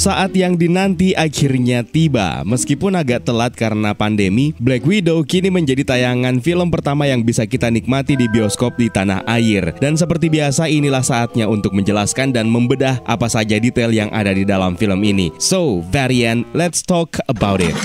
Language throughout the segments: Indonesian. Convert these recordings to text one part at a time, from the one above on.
Saat yang dinanti akhirnya tiba. Meskipun agak telat karena pandemi, Black Widow kini menjadi tayangan film pertama yang bisa kita nikmati di bioskop di tanah air. Dan seperti biasa inilah saatnya untuk menjelaskan dan membedah apa saja detail yang ada di dalam film ini. So, Varian, let's talk about it.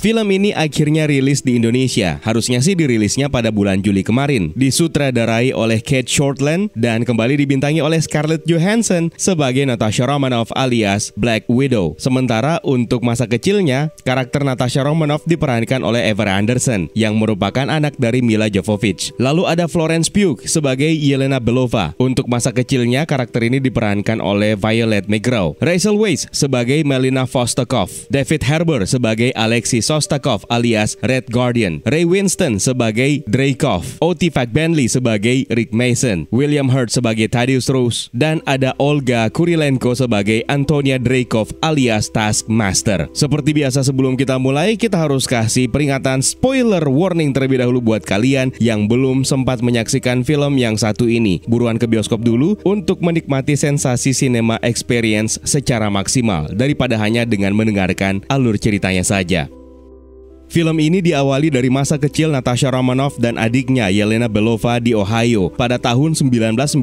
Film ini akhirnya rilis di Indonesia. Harusnya sih dirilisnya pada bulan Juli kemarin. Disutradarai oleh Kate Shortland dan kembali dibintangi oleh Scarlett Johansson sebagai Natasha Romanoff alias Black Widow. Sementara untuk masa kecilnya, karakter Natasha Romanoff diperankan oleh Ever Anderson yang merupakan anak dari Mila Jovovich. Lalu ada Florence Pugh sebagai Yelena Belova. Untuk masa kecilnya, karakter ini diperankan oleh Violet McGraw. Rachel Weisz sebagai Melina Vostokov. David Harbour sebagai Alexis Sostakov alias Red Guardian, Ray Winston sebagai Dreykov, Otifak Bentley sebagai Rick Mason, William Hurt sebagai Thaddeus Rose, dan ada Olga Kurilenko sebagai Antonia Dreykov alias Taskmaster. Seperti biasa sebelum kita mulai, kita harus kasih peringatan spoiler warning terlebih dahulu buat kalian yang belum sempat menyaksikan film yang satu ini. Buruan ke bioskop dulu untuk menikmati sensasi cinema experience secara maksimal daripada hanya dengan mendengarkan alur ceritanya saja. Film ini diawali dari masa kecil Natasha Romanoff dan adiknya Yelena Belova di Ohio pada tahun 1995.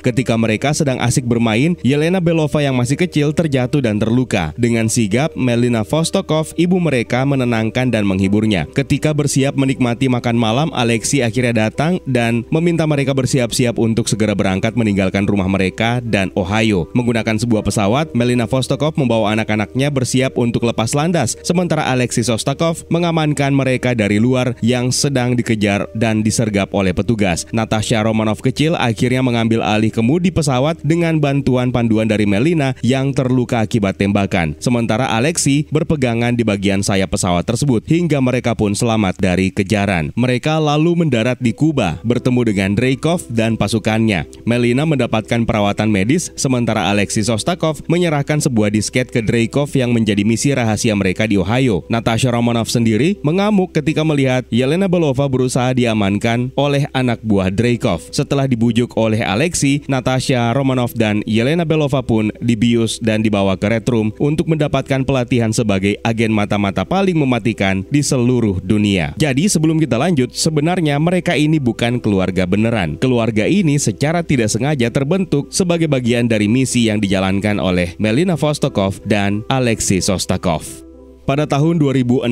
Ketika mereka sedang asik bermain, Yelena Belova yang masih kecil terjatuh dan terluka. Dengan sigap, Melina Vostokov, ibu mereka menenangkan dan menghiburnya. Ketika bersiap menikmati makan malam, Alexi akhirnya datang dan meminta mereka bersiap-siap untuk segera berangkat meninggalkan rumah mereka dan Ohio. Menggunakan sebuah pesawat, Melina Vostokov membawa anak-anaknya bersiap untuk lepas landas, sementara Alexi Sostakov mengamankan mereka dari luar yang sedang dikejar dan disergap oleh petugas. Natasha Romanov kecil akhirnya mengambil alih kemudi pesawat dengan bantuan panduan dari Melina yang terluka akibat tembakan. Sementara Alexei berpegangan di bagian sayap pesawat tersebut hingga mereka pun selamat dari kejaran. Mereka lalu mendarat di Kuba bertemu dengan Dreykov dan pasukannya. Melina mendapatkan perawatan medis sementara Alexei Sostakov menyerahkan sebuah disket ke Dreykov yang menjadi misi rahasia mereka di Ohio. Natasha Romanov sendiri mengamuk ketika melihat Yelena Belova berusaha diamankan oleh anak buah Dreykov. Setelah dibujuk oleh Alexei, Natasha Romanov dan Yelena Belova pun dibius dan dibawa ke Red Room untuk mendapatkan pelatihan sebagai agen mata-mata paling mematikan di seluruh dunia. Jadi sebelum kita lanjut, sebenarnya mereka ini bukan keluarga beneran. Keluarga ini secara tidak sengaja terbentuk sebagai bagian dari misi yang dijalankan oleh Melina Vostokov dan Alexei Sostakov pada tahun 2016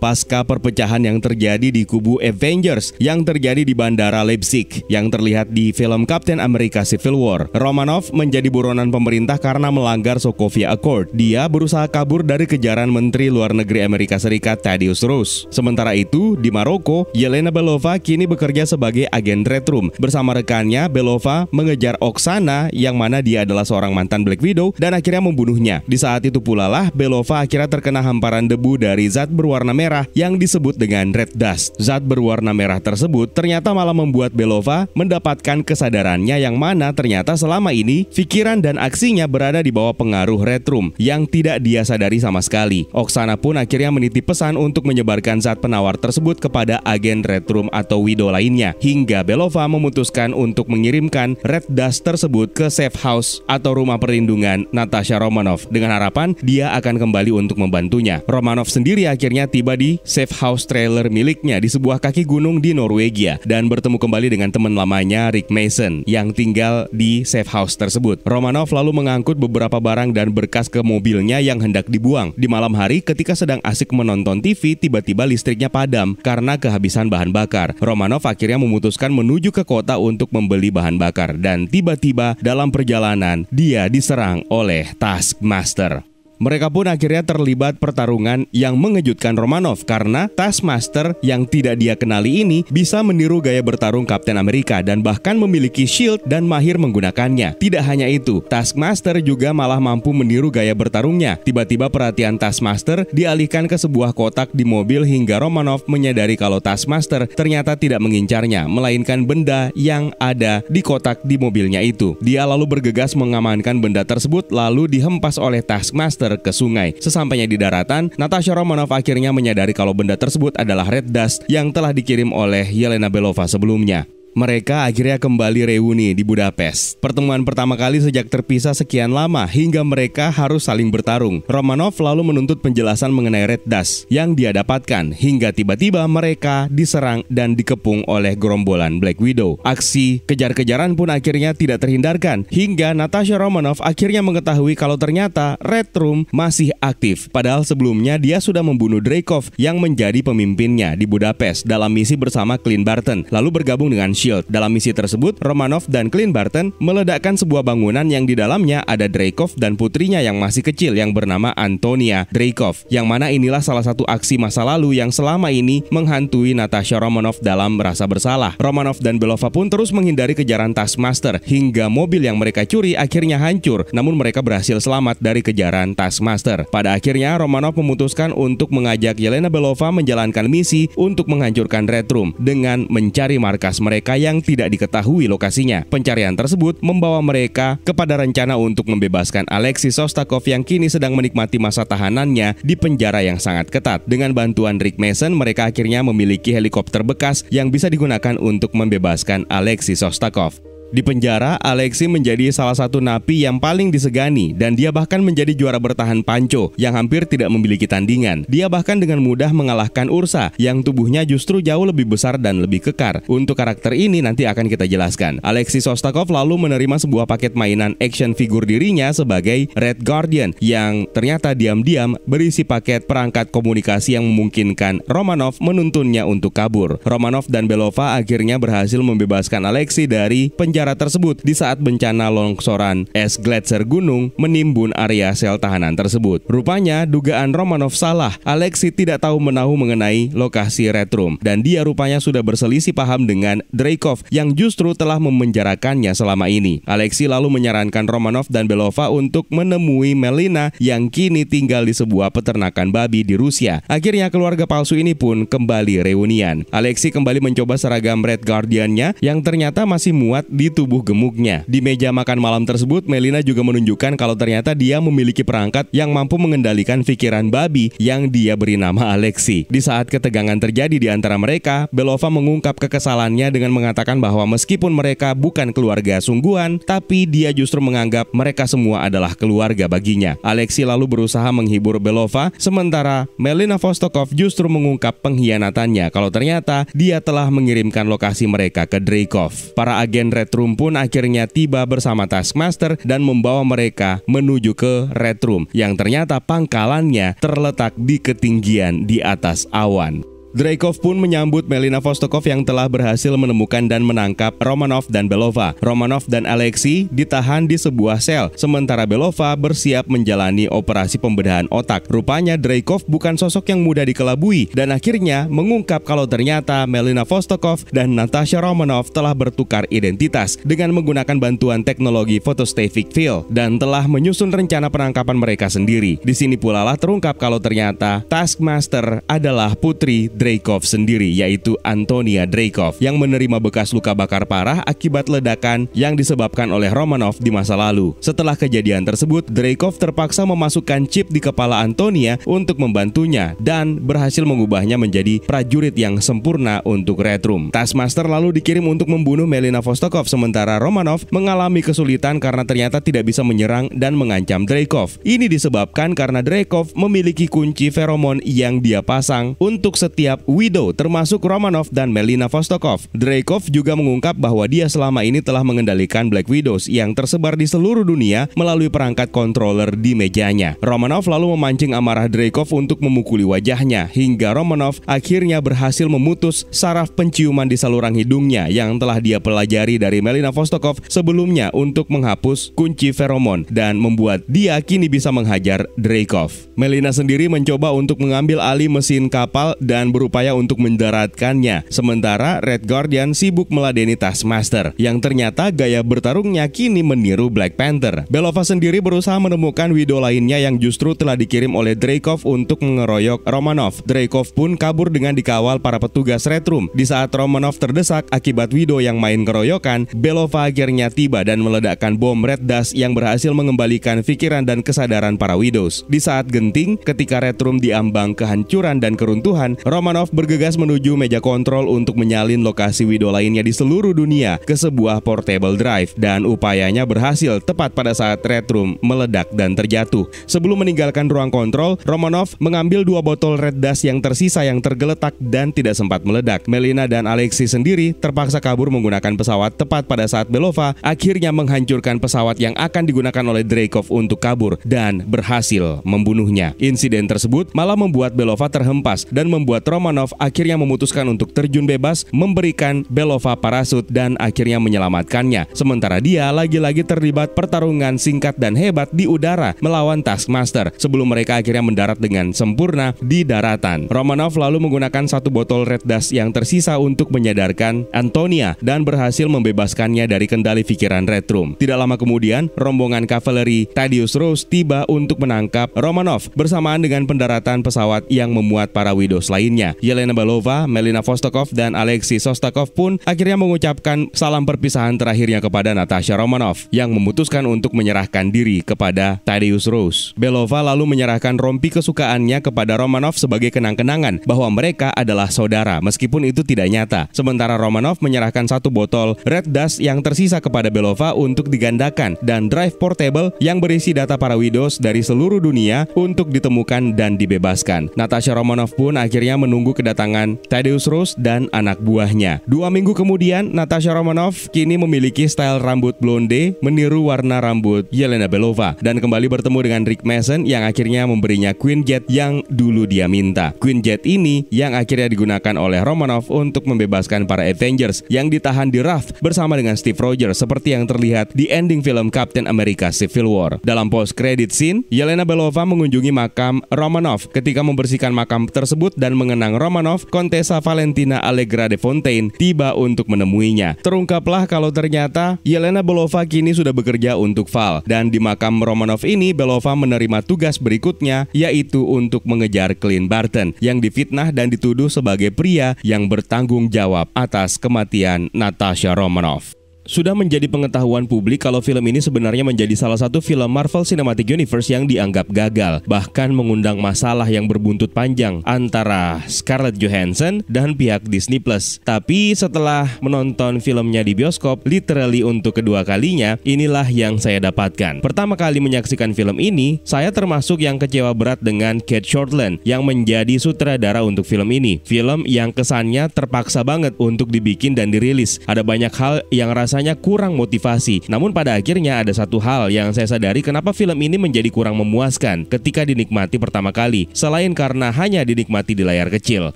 pasca perpecahan yang terjadi di kubu Avengers yang terjadi di Bandara Leipzig yang terlihat di film Captain America Civil War. Romanov menjadi buronan pemerintah karena melanggar Sokovia Accord. Dia berusaha kabur dari kejaran Menteri Luar Negeri Amerika Serikat Thaddeus Rose. Sementara itu, di Maroko, Yelena Belova kini bekerja sebagai agen Red Room. Bersama rekannya, Belova mengejar Oksana yang mana dia adalah seorang mantan Black Widow dan akhirnya membunuhnya. Di saat itu pula lah Belova akhirnya terkena hambatan pelemparan debu dari zat berwarna merah yang disebut dengan red dust. Zat berwarna merah tersebut ternyata malah membuat Belova mendapatkan kesadarannya yang mana ternyata selama ini pikiran dan aksinya berada di bawah pengaruh Red Room yang tidak dia sadari sama sekali. Oksana pun akhirnya menitip pesan untuk menyebarkan zat penawar tersebut kepada agen Red Room atau Widow lainnya hingga Belova memutuskan untuk mengirimkan red dust tersebut ke safe house atau rumah perlindungan Natasha Romanov dengan harapan dia akan kembali untuk membantunya lainnya. Romanov sendiri akhirnya tiba di safe house trailer miliknya di sebuah kaki gunung di Norwegia dan bertemu kembali dengan teman lamanya Rick Mason yang tinggal di safe house tersebut. Romanov lalu mengangkut beberapa barang dan berkas ke mobilnya yang hendak dibuang. Di malam hari ketika sedang asik menonton TV tiba-tiba listriknya padam karena kehabisan bahan bakar. Romanov akhirnya memutuskan menuju ke kota untuk membeli bahan bakar dan tiba-tiba dalam perjalanan dia diserang oleh Taskmaster. Mereka pun akhirnya terlibat pertarungan yang mengejutkan Romanov karena Taskmaster yang tidak dia kenali ini bisa meniru gaya bertarung Kapten Amerika dan bahkan memiliki shield dan mahir menggunakannya. Tidak hanya itu, Taskmaster juga malah mampu meniru gaya bertarungnya. Tiba-tiba perhatian Taskmaster dialihkan ke sebuah kotak di mobil hingga Romanov menyadari kalau Taskmaster ternyata tidak mengincarnya, melainkan benda yang ada di kotak di mobilnya itu. Dia lalu bergegas mengamankan benda tersebut lalu dihempas oleh Taskmaster ke sungai. Sesampainya di daratan, Natasha Romanov akhirnya menyadari kalau benda tersebut adalah red dust yang telah dikirim oleh Yelena Belova sebelumnya. Mereka akhirnya kembali reuni di Budapest. Pertemuan pertama kali sejak terpisah sekian lama hingga mereka harus saling bertarung. Romanov lalu menuntut penjelasan mengenai Red Dust yang dia dapatkan hingga tiba-tiba mereka diserang dan dikepung oleh gerombolan Black Widow. Aksi kejar-kejaran pun akhirnya tidak terhindarkan hingga Natasha Romanov akhirnya mengetahui kalau ternyata Red Room masih aktif. Padahal sebelumnya dia sudah membunuh Dreykov yang menjadi pemimpinnya di Budapest dalam misi bersama Clint Barton lalu bergabung dengan Shield. Dalam misi tersebut, Romanov dan Clint Barton meledakkan sebuah bangunan yang di dalamnya ada Dreykov dan putrinya yang masih kecil yang bernama Antonia Dreykov, yang mana inilah salah satu aksi masa lalu yang selama ini menghantui Natasha Romanov dalam merasa bersalah. Romanov dan Belova pun terus menghindari kejaran Taskmaster hingga mobil yang mereka curi akhirnya hancur, namun mereka berhasil selamat dari kejaran Taskmaster. Pada akhirnya, Romanov memutuskan untuk mengajak Yelena Belova menjalankan misi untuk menghancurkan Red Room dengan mencari markas mereka mereka yang tidak diketahui lokasinya. Pencarian tersebut membawa mereka kepada rencana untuk membebaskan Alexei Sostakov yang kini sedang menikmati masa tahanannya di penjara yang sangat ketat. Dengan bantuan Rick Mason, mereka akhirnya memiliki helikopter bekas yang bisa digunakan untuk membebaskan Alexei Sostakov. Di penjara, Alexi menjadi salah satu napi yang paling disegani dan dia bahkan menjadi juara bertahan Panco yang hampir tidak memiliki tandingan. Dia bahkan dengan mudah mengalahkan Ursa yang tubuhnya justru jauh lebih besar dan lebih kekar. Untuk karakter ini nanti akan kita jelaskan. Alexi Sostakov lalu menerima sebuah paket mainan action figur dirinya sebagai Red Guardian yang ternyata diam-diam berisi paket perangkat komunikasi yang memungkinkan Romanov menuntunnya untuk kabur. Romanov dan Belova akhirnya berhasil membebaskan Alexi dari penjara penjara tersebut di saat bencana longsoran es gletser gunung menimbun area sel tahanan tersebut. Rupanya dugaan Romanov salah, Alexi tidak tahu menahu mengenai lokasi Red Room dan dia rupanya sudah berselisih paham dengan Dreykov yang justru telah memenjarakannya selama ini. Alexi lalu menyarankan Romanov dan Belova untuk menemui Melina yang kini tinggal di sebuah peternakan babi di Rusia. Akhirnya keluarga palsu ini pun kembali reunian. Alexi kembali mencoba seragam Red Guardian-nya yang ternyata masih muat di tubuh gemuknya. Di meja makan malam tersebut, Melina juga menunjukkan kalau ternyata dia memiliki perangkat yang mampu mengendalikan pikiran babi yang dia beri nama Alexi. Di saat ketegangan terjadi di antara mereka, Belova mengungkap kekesalannya dengan mengatakan bahwa meskipun mereka bukan keluarga sungguhan, tapi dia justru menganggap mereka semua adalah keluarga baginya. Alexi lalu berusaha menghibur Belova, sementara Melina Vostokov justru mengungkap pengkhianatannya kalau ternyata dia telah mengirimkan lokasi mereka ke Dreykov. Para agen retro Room pun akhirnya tiba bersama Taskmaster dan membawa mereka menuju ke Red Room yang ternyata pangkalannya terletak di ketinggian di atas awan. Dreykov pun menyambut Melina Vostokov yang telah berhasil menemukan dan menangkap Romanov dan Belova. Romanov dan Alexei ditahan di sebuah sel, sementara Belova bersiap menjalani operasi pembedahan otak. Rupanya Dreykov bukan sosok yang mudah dikelabui dan akhirnya mengungkap kalau ternyata Melina Vostokov dan Natasha Romanov telah bertukar identitas dengan menggunakan bantuan teknologi photostatic field dan telah menyusun rencana penangkapan mereka sendiri. Di sini pula lah terungkap kalau ternyata Taskmaster adalah putri Dreykov sendiri yaitu Antonia Dreykov yang menerima bekas luka bakar parah akibat ledakan yang disebabkan oleh Romanov di masa lalu. Setelah kejadian tersebut, Dreykov terpaksa memasukkan chip di kepala Antonia untuk membantunya dan berhasil mengubahnya menjadi prajurit yang sempurna untuk Red Room. Taskmaster lalu dikirim untuk membunuh Melina Vostokov sementara Romanov mengalami kesulitan karena ternyata tidak bisa menyerang dan mengancam Dreykov. Ini disebabkan karena Dreykov memiliki kunci feromon yang dia pasang untuk setiap setiap widow termasuk Romanov dan Melina Vostokov. Dreykov juga mengungkap bahwa dia selama ini telah mengendalikan Black Widows yang tersebar di seluruh dunia melalui perangkat controller di mejanya. Romanov lalu memancing amarah Dreykov untuk memukuli wajahnya hingga Romanov akhirnya berhasil memutus saraf penciuman di saluran hidungnya yang telah dia pelajari dari Melina Vostokov sebelumnya untuk menghapus kunci feromon dan membuat dia kini bisa menghajar Dreykov. Melina sendiri mencoba untuk mengambil alih mesin kapal dan berupaya untuk mendaratkannya, sementara Red Guardian sibuk meladeni Taskmaster yang ternyata gaya bertarungnya kini meniru Black Panther. Belova sendiri berusaha menemukan Widow lainnya yang justru telah dikirim oleh Dreykov untuk mengeroyok Romanov. Dreykov pun kabur dengan dikawal para petugas Red Room. Di saat Romanov terdesak akibat Widow yang main keroyokan, Belova akhirnya tiba dan meledakkan bom Red Dust yang berhasil mengembalikan pikiran dan kesadaran para Widows. Di saat genting, ketika Red Room diambang kehancuran dan keruntuhan, Romanov Romanov bergegas menuju meja kontrol untuk menyalin lokasi Widow lainnya di seluruh dunia ke sebuah portable drive dan upayanya berhasil tepat pada saat Red Room meledak dan terjatuh. Sebelum meninggalkan ruang kontrol, Romanov mengambil dua botol Red Dust yang tersisa yang tergeletak dan tidak sempat meledak. Melina dan Alexi sendiri terpaksa kabur menggunakan pesawat tepat pada saat Belova akhirnya menghancurkan pesawat yang akan digunakan oleh Dreykov untuk kabur dan berhasil membunuhnya. Insiden tersebut malah membuat Belova terhempas dan membuat Romanov Romanov akhirnya memutuskan untuk terjun bebas, memberikan Belova parasut dan akhirnya menyelamatkannya. Sementara dia lagi-lagi terlibat pertarungan singkat dan hebat di udara melawan Taskmaster sebelum mereka akhirnya mendarat dengan sempurna di daratan. Romanov lalu menggunakan satu botol red dust yang tersisa untuk menyadarkan Antonia dan berhasil membebaskannya dari kendali pikiran Red Room. Tidak lama kemudian, rombongan kavaleri Thaddeus Rose tiba untuk menangkap Romanov bersamaan dengan pendaratan pesawat yang memuat para widows lainnya lainnya. Yelena Belova, Melina Vostokov, dan Alexei Sostakov pun akhirnya mengucapkan salam perpisahan terakhirnya kepada Natasha Romanov yang memutuskan untuk menyerahkan diri kepada Tadeusz Rose. Belova lalu menyerahkan rompi kesukaannya kepada Romanov sebagai kenang-kenangan bahwa mereka adalah saudara meskipun itu tidak nyata. Sementara Romanov menyerahkan satu botol Red Dust yang tersisa kepada Belova untuk digandakan dan drive portable yang berisi data para widows dari seluruh dunia untuk ditemukan dan dibebaskan. Natasha Romanov pun akhirnya men menunggu kedatangan Tadeusz Rus dan anak buahnya. Dua minggu kemudian, Natasha Romanoff kini memiliki style rambut blonde meniru warna rambut Yelena Belova dan kembali bertemu dengan Rick Mason yang akhirnya memberinya Queen Jet yang dulu dia minta. Queen Jet ini yang akhirnya digunakan oleh Romanoff untuk membebaskan para Avengers yang ditahan di Raft bersama dengan Steve Rogers seperti yang terlihat di ending film Captain America Civil War. Dalam post credit scene, Yelena Belova mengunjungi makam Romanoff ketika membersihkan makam tersebut dan mengenai pemenang Romanov, Contessa Valentina Allegra de Fontaine, tiba untuk menemuinya. Terungkaplah kalau ternyata Yelena Belova kini sudah bekerja untuk Val, dan di makam Romanov ini Belova menerima tugas berikutnya, yaitu untuk mengejar Clint Barton, yang difitnah dan dituduh sebagai pria yang bertanggung jawab atas kematian Natasha Romanov. Sudah menjadi pengetahuan publik kalau film ini sebenarnya menjadi salah satu film Marvel Cinematic Universe yang dianggap gagal, bahkan mengundang masalah yang berbuntut panjang antara Scarlett Johansson dan pihak Disney Plus. Tapi setelah menonton filmnya di bioskop, literally untuk kedua kalinya, inilah yang saya dapatkan. Pertama kali menyaksikan film ini, saya termasuk yang kecewa berat dengan Kate Shortland yang menjadi sutradara untuk film ini. Film yang kesannya terpaksa banget untuk dibikin dan dirilis. Ada banyak hal yang rasa rasanya kurang motivasi. Namun pada akhirnya ada satu hal yang saya sadari kenapa film ini menjadi kurang memuaskan ketika dinikmati pertama kali. Selain karena hanya dinikmati di layar kecil,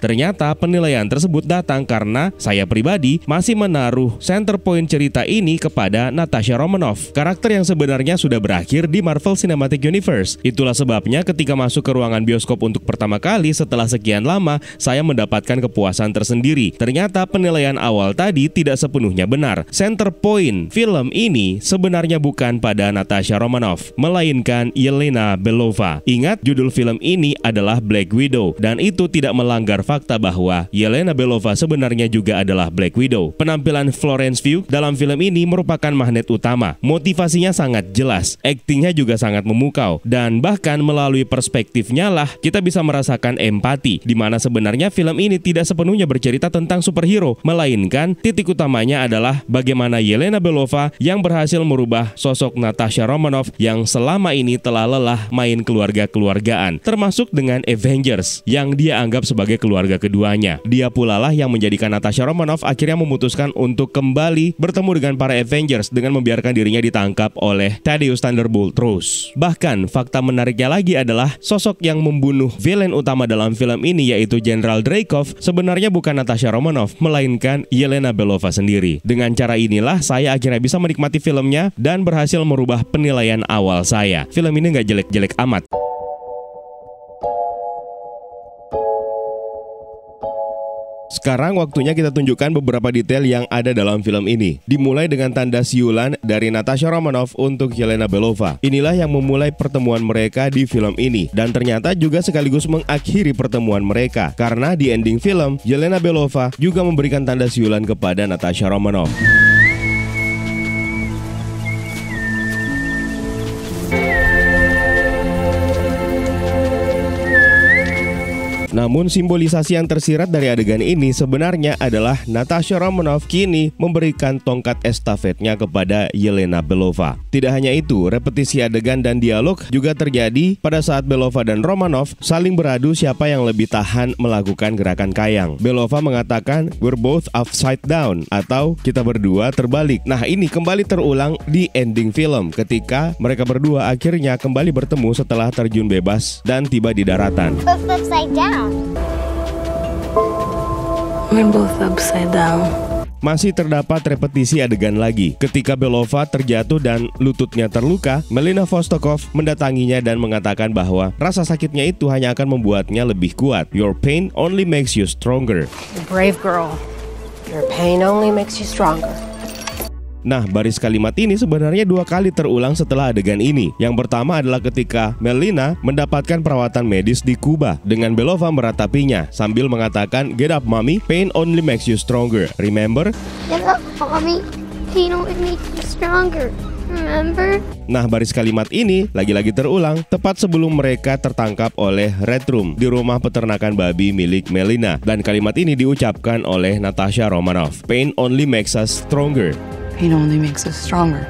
ternyata penilaian tersebut datang karena saya pribadi masih menaruh center point cerita ini kepada Natasha Romanoff, karakter yang sebenarnya sudah berakhir di Marvel Cinematic Universe. Itulah sebabnya ketika masuk ke ruangan bioskop untuk pertama kali setelah sekian lama, saya mendapatkan kepuasan tersendiri. Ternyata penilaian awal tadi tidak sepenuhnya benar. Center center point film ini sebenarnya bukan pada Natasha Romanoff, melainkan Yelena Belova. Ingat, judul film ini adalah Black Widow, dan itu tidak melanggar fakta bahwa Yelena Belova sebenarnya juga adalah Black Widow. Penampilan Florence Pugh dalam film ini merupakan magnet utama. Motivasinya sangat jelas, aktingnya juga sangat memukau, dan bahkan melalui perspektifnya lah kita bisa merasakan empati, di mana sebenarnya film ini tidak sepenuhnya bercerita tentang superhero, melainkan titik utamanya adalah bagaimana Yelena Belova yang berhasil merubah sosok Natasha Romanoff yang selama ini telah lelah main keluarga-keluargaan, termasuk dengan Avengers yang dia anggap sebagai keluarga keduanya. Dia pula lah yang menjadikan Natasha Romanoff akhirnya memutuskan untuk kembali bertemu dengan para Avengers dengan membiarkan dirinya ditangkap oleh Thaddeus Thunderbolt terus. Bahkan fakta menariknya lagi adalah sosok yang membunuh villain utama dalam film ini yaitu General Dreykov sebenarnya bukan Natasha Romanoff melainkan Yelena Belova sendiri. Dengan cara inilah Alhamdulillah saya akhirnya bisa menikmati filmnya dan berhasil merubah penilaian awal saya. Film ini nggak jelek-jelek amat. Sekarang waktunya kita tunjukkan beberapa detail yang ada dalam film ini. Dimulai dengan tanda siulan dari Natasha Romanoff untuk Yelena Belova. Inilah yang memulai pertemuan mereka di film ini dan ternyata juga sekaligus mengakhiri pertemuan mereka karena di ending film Yelena Belova juga memberikan tanda siulan kepada Natasha Romanoff. Namun simbolisasi yang tersirat dari adegan ini sebenarnya adalah Natasha Romanoff kini memberikan tongkat estafetnya kepada Yelena Belova. Tidak hanya itu, repetisi adegan dan dialog juga terjadi pada saat Belova dan Romanov saling beradu siapa yang lebih tahan melakukan gerakan kayang. Belova mengatakan, "We're both upside down" atau "Kita berdua terbalik". Nah, ini kembali terulang di ending film ketika mereka berdua akhirnya kembali bertemu setelah terjun bebas dan tiba di daratan. Upside down. We're both upside down masih terdapat repetisi adegan lagi. Ketika Belova terjatuh dan lututnya terluka, Melina Vostokov mendatanginya dan mengatakan bahwa rasa sakitnya itu hanya akan membuatnya lebih kuat. Your pain only makes you stronger. Brave girl. Your pain only makes you stronger. Nah, baris kalimat ini sebenarnya dua kali terulang setelah adegan ini. Yang pertama adalah ketika Melina mendapatkan perawatan medis di Kuba dengan Belova meratapinya sambil mengatakan, "Get up, mommy. Pain only makes you stronger. Remember?" Get up, mommy. Pain only makes you stronger. Remember? Nah, baris kalimat ini lagi-lagi terulang tepat sebelum mereka tertangkap oleh Red Room di rumah peternakan babi milik Melina. Dan kalimat ini diucapkan oleh Natasha Romanoff. Pain only makes us stronger. Pain only makes us stronger.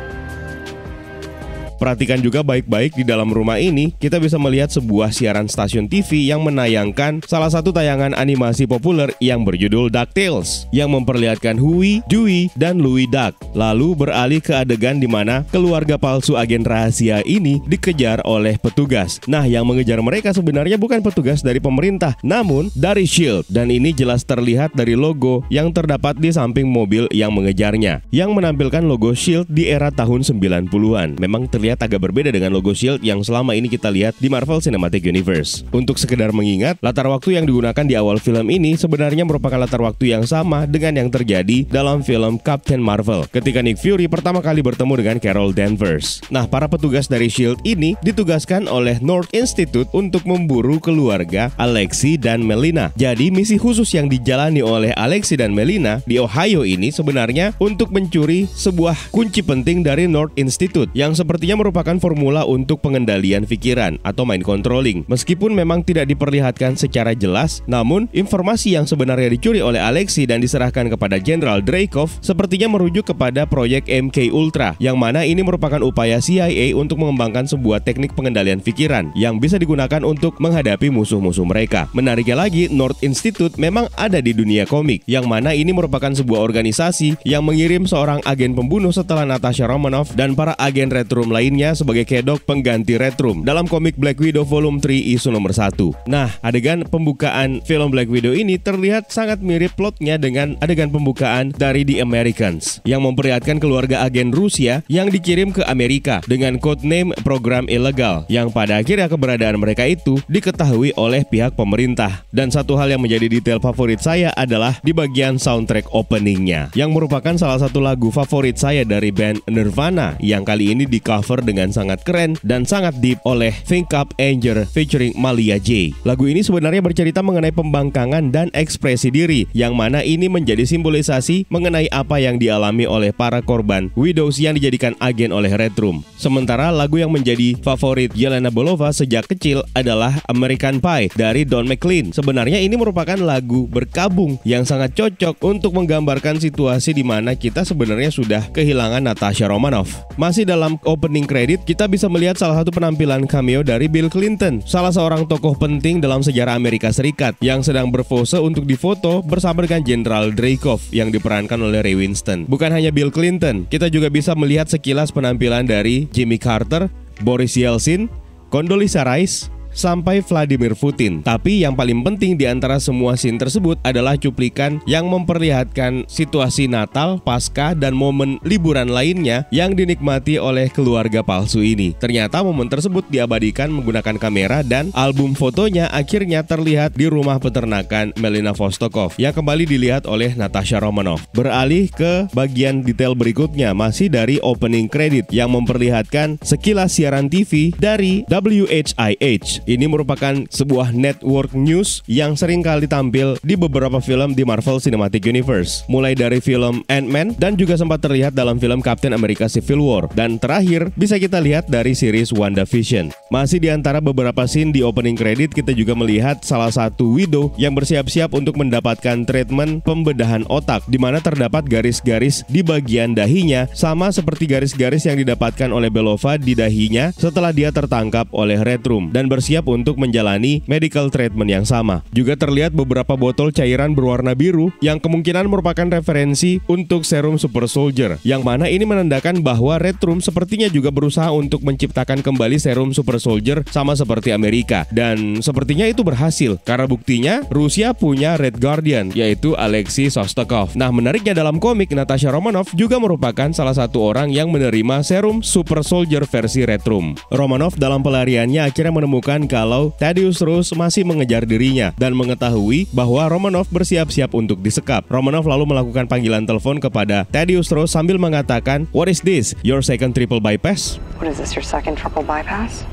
Perhatikan juga baik-baik di dalam rumah ini, kita bisa melihat sebuah siaran stasiun TV yang menayangkan salah satu tayangan animasi populer yang berjudul DuckTales yang memperlihatkan Huey, Dewey, dan Louie Duck. Lalu beralih ke adegan di mana keluarga palsu agen rahasia ini dikejar oleh petugas. Nah, yang mengejar mereka sebenarnya bukan petugas dari pemerintah, namun dari SHIELD. Dan ini jelas terlihat dari logo yang terdapat di samping mobil yang mengejarnya, yang menampilkan logo SHIELD di era tahun 90-an. Memang terlihat terlihat agak berbeda dengan logo SHIELD yang selama ini kita lihat di Marvel Cinematic Universe. Untuk sekedar mengingat, latar waktu yang digunakan di awal film ini sebenarnya merupakan latar waktu yang sama dengan yang terjadi dalam film Captain Marvel ketika Nick Fury pertama kali bertemu dengan Carol Danvers. Nah, para petugas dari SHIELD ini ditugaskan oleh North Institute untuk memburu keluarga Alexi dan Melina. Jadi, misi khusus yang dijalani oleh Alexi dan Melina di Ohio ini sebenarnya untuk mencuri sebuah kunci penting dari North Institute yang sepertinya merupakan formula untuk pengendalian pikiran atau mind controlling. Meskipun memang tidak diperlihatkan secara jelas, namun informasi yang sebenarnya dicuri oleh Alexei dan diserahkan kepada Jenderal Dreykov sepertinya merujuk kepada proyek MK Ultra, yang mana ini merupakan upaya CIA untuk mengembangkan sebuah teknik pengendalian pikiran yang bisa digunakan untuk menghadapi musuh-musuh mereka. Menariknya lagi, North Institute memang ada di dunia komik, yang mana ini merupakan sebuah organisasi yang mengirim seorang agen pembunuh setelah Natasha Romanoff dan para agen Red Room lain lainnya sebagai kedok pengganti Retrum dalam komik Black Widow Volume 3 isu nomor 1. Nah, adegan pembukaan film Black Widow ini terlihat sangat mirip plotnya dengan adegan pembukaan dari The Americans yang memperlihatkan keluarga agen Rusia yang dikirim ke Amerika dengan codename program ilegal yang pada akhirnya keberadaan mereka itu diketahui oleh pihak pemerintah. Dan satu hal yang menjadi detail favorit saya adalah di bagian soundtrack openingnya yang merupakan salah satu lagu favorit saya dari band Nirvana yang kali ini di cover cover dengan sangat keren dan sangat deep oleh Think Up Angel featuring Malia J. Lagu ini sebenarnya bercerita mengenai pembangkangan dan ekspresi diri yang mana ini menjadi simbolisasi mengenai apa yang dialami oleh para korban widows yang dijadikan agen oleh Red Room. Sementara lagu yang menjadi favorit Yelena Belova sejak kecil adalah American Pie dari Don McLean. Sebenarnya ini merupakan lagu berkabung yang sangat cocok untuk menggambarkan situasi di mana kita sebenarnya sudah kehilangan Natasha Romanoff. Masih dalam opening kredit, kita bisa melihat salah satu penampilan cameo dari Bill Clinton, salah seorang tokoh penting dalam sejarah Amerika Serikat, yang sedang berpose untuk difoto bersama dengan Jenderal Dreykov yang diperankan oleh Ray Winston. Bukan hanya Bill Clinton, kita juga bisa melihat sekilas penampilan dari Jimmy Carter, Boris Yeltsin, Condoleezza Rice, sampai Vladimir Putin. Tapi yang paling penting di antara semua scene tersebut adalah cuplikan yang memperlihatkan situasi Natal, Paskah, dan momen liburan lainnya yang dinikmati oleh keluarga palsu ini. Ternyata momen tersebut diabadikan menggunakan kamera dan album fotonya akhirnya terlihat di rumah peternakan Melina Vostokov yang kembali dilihat oleh Natasha Romanov. Beralih ke bagian detail berikutnya masih dari opening credit yang memperlihatkan sekilas siaran TV dari WHIH ini merupakan sebuah network news yang sering kali tampil di beberapa film di Marvel Cinematic Universe, mulai dari film Ant-Man dan juga sempat terlihat dalam film Captain America Civil War dan terakhir bisa kita lihat dari series WandaVision. Masih di antara beberapa scene di opening credit kita juga melihat salah satu widow yang bersiap-siap untuk mendapatkan treatment pembedahan otak di mana terdapat garis-garis di bagian dahinya sama seperti garis-garis yang didapatkan oleh Belova di dahinya setelah dia tertangkap oleh Red Room dan bersiap siap untuk menjalani medical treatment yang sama. Juga terlihat beberapa botol cairan berwarna biru yang kemungkinan merupakan referensi untuk serum Super Soldier, yang mana ini menandakan bahwa Red Room sepertinya juga berusaha untuk menciptakan kembali serum Super Soldier sama seperti Amerika. Dan sepertinya itu berhasil, karena buktinya Rusia punya Red Guardian, yaitu Alexei Sostakov. Nah, menariknya dalam komik, Natasha Romanoff juga merupakan salah satu orang yang menerima serum Super Soldier versi Red Room. Romanoff dalam pelariannya akhirnya menemukan kalau Thaddeus Rus masih mengejar dirinya dan mengetahui bahwa Romanov bersiap-siap untuk disekap. Romanov lalu melakukan panggilan telepon kepada Thaddeus Rus sambil mengatakan, What is this? Your second triple bypass? What is this, your second triple bypass?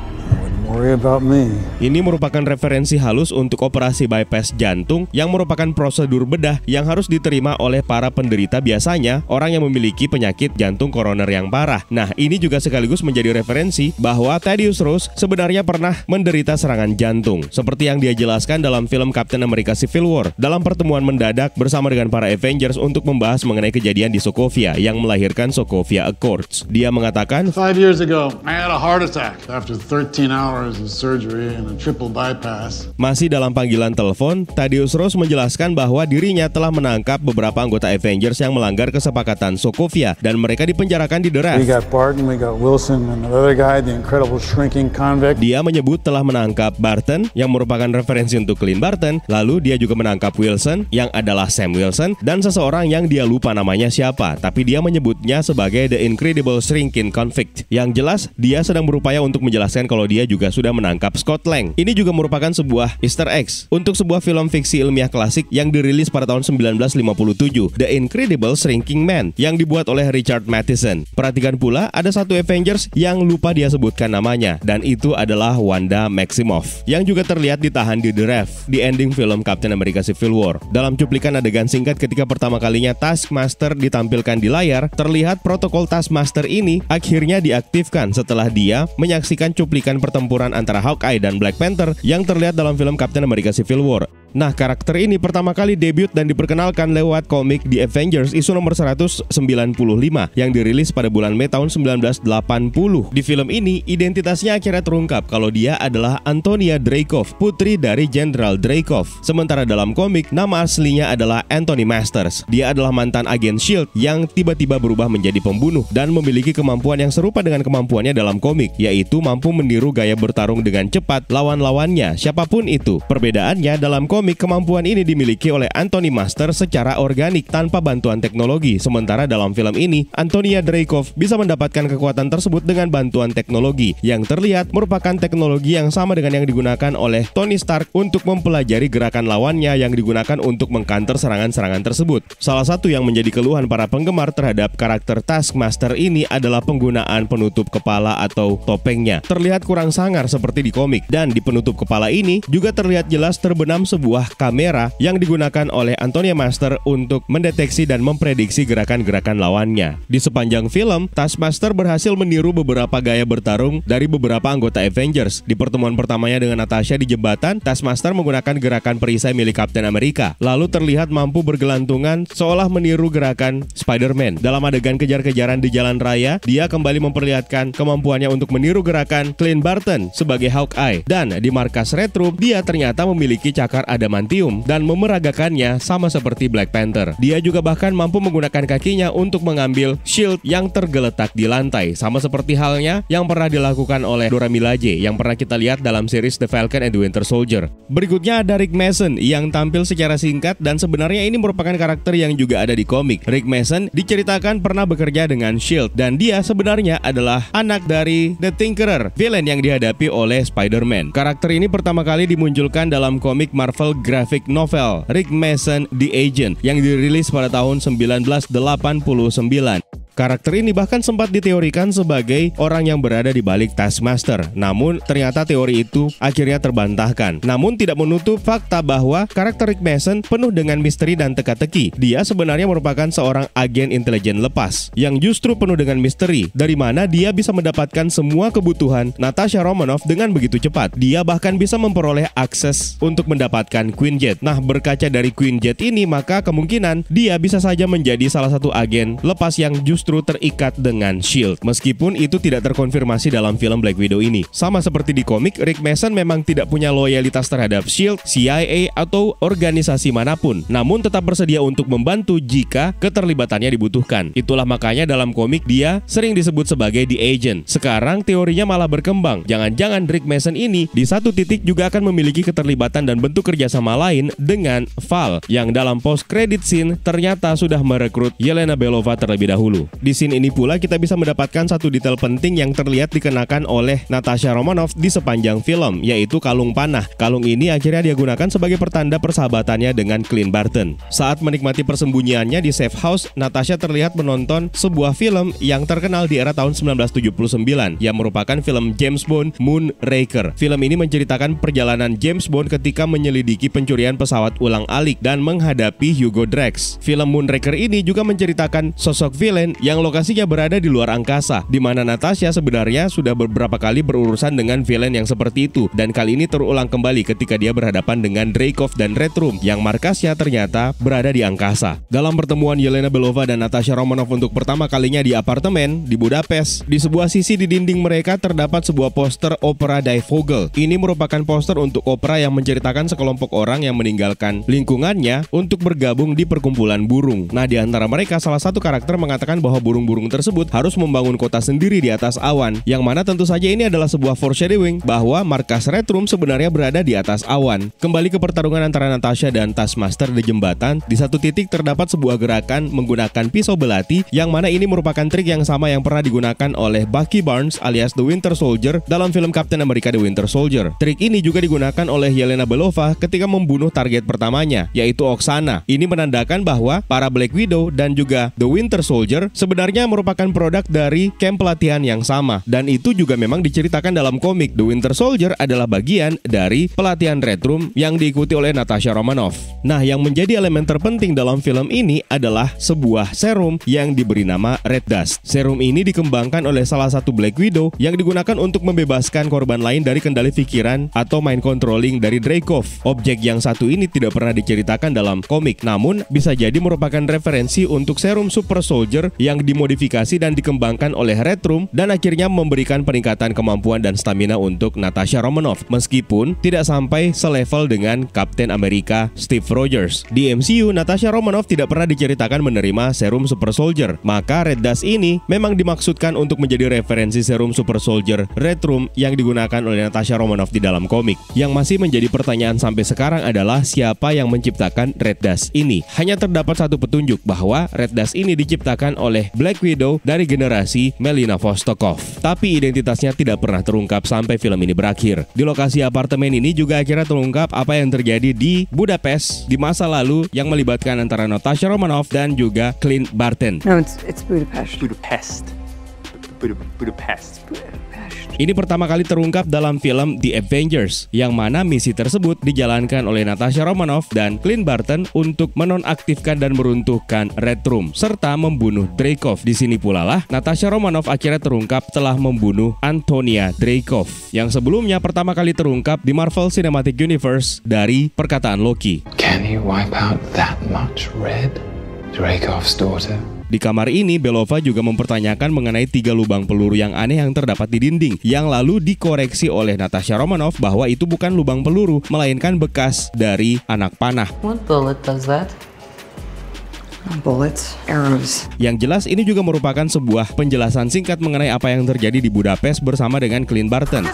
Worry about me. Ini merupakan referensi halus untuk operasi bypass jantung yang merupakan prosedur bedah yang harus diterima oleh para penderita biasanya orang yang memiliki penyakit jantung koroner yang parah. Nah, ini juga sekaligus menjadi referensi bahwa Thaddeus Rose sebenarnya pernah menderita serangan jantung seperti yang dia jelaskan dalam film Captain America Civil War dalam pertemuan mendadak bersama dengan para Avengers untuk membahas mengenai kejadian di Sokovia yang melahirkan Sokovia Accords. Dia mengatakan, Five years ago, I had a heart attack after 13 hours masih dalam panggilan telepon, Thaddeus Rose menjelaskan bahwa dirinya telah menangkap beberapa anggota Avengers yang melanggar kesepakatan Sokovia dan mereka dipenjarakan di deras. Dia menyebut telah menangkap Barton yang merupakan referensi untuk Clint Barton, lalu dia juga menangkap Wilson yang adalah Sam Wilson dan seseorang yang dia lupa namanya siapa, tapi dia menyebutnya sebagai The Incredible Shrinking Convict. Yang jelas, dia sedang berupaya untuk menjelaskan kalau dia juga sudah menangkap Scott Lang. Ini juga merupakan sebuah easter eggs untuk sebuah film fiksi ilmiah klasik yang dirilis pada tahun 1957, The Incredible Shrinking Man, yang dibuat oleh Richard Matheson. Perhatikan pula ada satu Avengers yang lupa dia sebutkan namanya, dan itu adalah Wanda Maximoff, yang juga terlihat ditahan di The Ref di ending film Captain America Civil War. Dalam cuplikan adegan singkat ketika pertama kalinya Taskmaster ditampilkan di layar, terlihat protokol Taskmaster ini akhirnya diaktifkan setelah dia menyaksikan cuplikan pertempuran pertempuran antara Hawkeye dan Black Panther yang terlihat dalam film Captain America Civil War. Nah, karakter ini pertama kali debut dan diperkenalkan lewat komik The Avengers isu nomor 195 yang dirilis pada bulan Mei tahun 1980. Di film ini, identitasnya akhirnya terungkap kalau dia adalah Antonia Dreykov, putri dari Jenderal Dreykov. Sementara dalam komik, nama aslinya adalah Anthony Masters. Dia adalah mantan agen SHIELD yang tiba-tiba berubah menjadi pembunuh dan memiliki kemampuan yang serupa dengan kemampuannya dalam komik, yaitu mampu meniru gaya bertarung dengan cepat lawan-lawannya, siapapun itu. Perbedaannya dalam komik komik, kemampuan ini dimiliki oleh Anthony Master secara organik tanpa bantuan teknologi. Sementara dalam film ini, Antonia Dreykov bisa mendapatkan kekuatan tersebut dengan bantuan teknologi yang terlihat merupakan teknologi yang sama dengan yang digunakan oleh Tony Stark untuk mempelajari gerakan lawannya yang digunakan untuk mengkanter serangan-serangan tersebut. Salah satu yang menjadi keluhan para penggemar terhadap karakter Taskmaster ini adalah penggunaan penutup kepala atau topengnya. Terlihat kurang sangar seperti di komik dan di penutup kepala ini juga terlihat jelas terbenam sebuah sebuah kamera yang digunakan oleh Antonia Master untuk mendeteksi dan memprediksi gerakan-gerakan lawannya. Di sepanjang film, Taskmaster berhasil meniru beberapa gaya bertarung dari beberapa anggota Avengers. Di pertemuan pertamanya dengan Natasha di jembatan, Taskmaster menggunakan gerakan perisai milik Captain America. lalu terlihat mampu bergelantungan seolah meniru gerakan Spider-Man. Dalam adegan kejar-kejaran di jalan raya, dia kembali memperlihatkan kemampuannya untuk meniru gerakan Clint Barton sebagai Hawkeye. Dan di markas Red Room, dia ternyata memiliki cakar ada adamantium dan memeragakannya sama seperti Black Panther. Dia juga bahkan mampu menggunakan kakinya untuk mengambil shield yang tergeletak di lantai, sama seperti halnya yang pernah dilakukan oleh Dora Milaje yang pernah kita lihat dalam series The Falcon and the Winter Soldier. Berikutnya ada Rick Mason yang tampil secara singkat dan sebenarnya ini merupakan karakter yang juga ada di komik. Rick Mason diceritakan pernah bekerja dengan Shield dan dia sebenarnya adalah anak dari The Tinkerer, villain yang dihadapi oleh Spider-Man. Karakter ini pertama kali dimunculkan dalam komik Marvel novel graphic novel Rick Mason The Agent yang dirilis pada tahun 1989. Karakter ini bahkan sempat diteorikan sebagai orang yang berada di balik Taskmaster, namun ternyata teori itu akhirnya terbantahkan. Namun tidak menutup fakta bahwa karakter Rick Mason penuh dengan misteri dan teka-teki. Dia sebenarnya merupakan seorang agen intelijen lepas, yang justru penuh dengan misteri, dari mana dia bisa mendapatkan semua kebutuhan Natasha Romanoff dengan begitu cepat. Dia bahkan bisa memperoleh akses untuk mendapatkan Queen Jet. Nah, berkaca dari Queen Jet ini, maka kemungkinan dia bisa saja menjadi salah satu agen lepas yang justru justru terikat dengan shield. Meskipun itu tidak terkonfirmasi dalam film Black Widow ini. Sama seperti di komik, Rick Mason memang tidak punya loyalitas terhadap shield, CIA atau organisasi manapun. Namun tetap bersedia untuk membantu jika keterlibatannya dibutuhkan. Itulah makanya dalam komik dia sering disebut sebagai The Agent. Sekarang teorinya malah berkembang. Jangan-jangan Rick Mason ini di satu titik juga akan memiliki keterlibatan dan bentuk kerjasama lain dengan Val yang dalam post credit scene ternyata sudah merekrut Yelena Belova terlebih dahulu. Di scene ini pula kita bisa mendapatkan satu detail penting yang terlihat dikenakan oleh Natasha Romanoff di sepanjang film, yaitu kalung panah. Kalung ini akhirnya dia gunakan sebagai pertanda persahabatannya dengan Clint Barton. Saat menikmati persembunyiannya di safe house, Natasha terlihat menonton sebuah film yang terkenal di era tahun 1979, yang merupakan film James Bond Moonraker. Film ini menceritakan perjalanan James Bond ketika menyelidiki pencurian pesawat ulang alik dan menghadapi Hugo Drax. Film Moonraker ini juga menceritakan sosok villain yang lokasinya berada di luar angkasa, di mana Natasha sebenarnya sudah beberapa kali berurusan dengan villain yang seperti itu dan kali ini terulang kembali ketika dia berhadapan dengan Dreykov dan Red Room yang markasnya ternyata berada di angkasa. Dalam pertemuan Yelena Belova dan Natasha Romanov untuk pertama kalinya di apartemen di Budapest, di sebuah sisi di dinding mereka terdapat sebuah poster opera Die Vogel. Ini merupakan poster untuk opera yang menceritakan sekelompok orang yang meninggalkan lingkungannya untuk bergabung di perkumpulan burung. Nah, di antara mereka salah satu karakter mengatakan bahwa bahwa burung-burung tersebut harus membangun kota sendiri di atas awan, yang mana tentu saja ini adalah sebuah foreshadowing bahwa markas Red Room sebenarnya berada di atas awan. Kembali ke pertarungan antara Natasha dan Taskmaster di jembatan, di satu titik terdapat sebuah gerakan menggunakan pisau belati, yang mana ini merupakan trik yang sama yang pernah digunakan oleh Bucky Barnes alias The Winter Soldier dalam film Captain America The Winter Soldier. Trik ini juga digunakan oleh Yelena Belova ketika membunuh target pertamanya, yaitu Oksana. Ini menandakan bahwa para Black Widow dan juga The Winter Soldier sebenarnya merupakan produk dari camp pelatihan yang sama dan itu juga memang diceritakan dalam komik The Winter Soldier adalah bagian dari pelatihan Red Room yang diikuti oleh Natasha Romanoff. Nah, yang menjadi elemen terpenting dalam film ini adalah sebuah serum yang diberi nama Red Dust. Serum ini dikembangkan oleh salah satu Black Widow yang digunakan untuk membebaskan korban lain dari kendali pikiran atau mind controlling dari Dreykov. Objek yang satu ini tidak pernah diceritakan dalam komik, namun bisa jadi merupakan referensi untuk serum Super Soldier yang yang dimodifikasi dan dikembangkan oleh Red Room dan akhirnya memberikan peningkatan kemampuan dan stamina untuk Natasha Romanoff meskipun tidak sampai selevel dengan Captain America Steve Rogers. Di MCU, Natasha Romanoff tidak pernah diceritakan menerima serum Super Soldier, maka Red Dust ini memang dimaksudkan untuk menjadi referensi serum Super Soldier Red Room yang digunakan oleh Natasha Romanoff di dalam komik. Yang masih menjadi pertanyaan sampai sekarang adalah siapa yang menciptakan Red Dust ini. Hanya terdapat satu petunjuk bahwa Red Dust ini diciptakan oleh oleh Black Widow dari generasi Melina Vostokov. Tapi identitasnya tidak pernah terungkap sampai film ini berakhir. Di lokasi apartemen ini juga akhirnya terungkap apa yang terjadi di Budapest di masa lalu yang melibatkan antara Natasha Romanoff dan juga Clint Barton. No, it's, it's Budapest. Budapest. Budapest. Budapest. Ini pertama kali terungkap dalam film The Avengers, yang mana misi tersebut dijalankan oleh Natasha Romanoff dan Clint Barton untuk menonaktifkan dan meruntuhkan Red Room, serta membunuh Dreykov. Di sini pula lah, Natasha Romanoff akhirnya terungkap telah membunuh Antonia Dreykov, yang sebelumnya pertama kali terungkap di Marvel Cinematic Universe dari perkataan Loki. Can he wipe out that much red? Dreykov's daughter di kamar ini, Belova juga mempertanyakan mengenai tiga lubang peluru yang aneh yang terdapat di dinding, yang lalu dikoreksi oleh Natasha Romanov bahwa itu bukan lubang peluru, melainkan bekas dari anak panah. What bullets, arrows. Yang jelas ini juga merupakan sebuah penjelasan singkat mengenai apa yang terjadi di Budapest bersama dengan Clint Barton.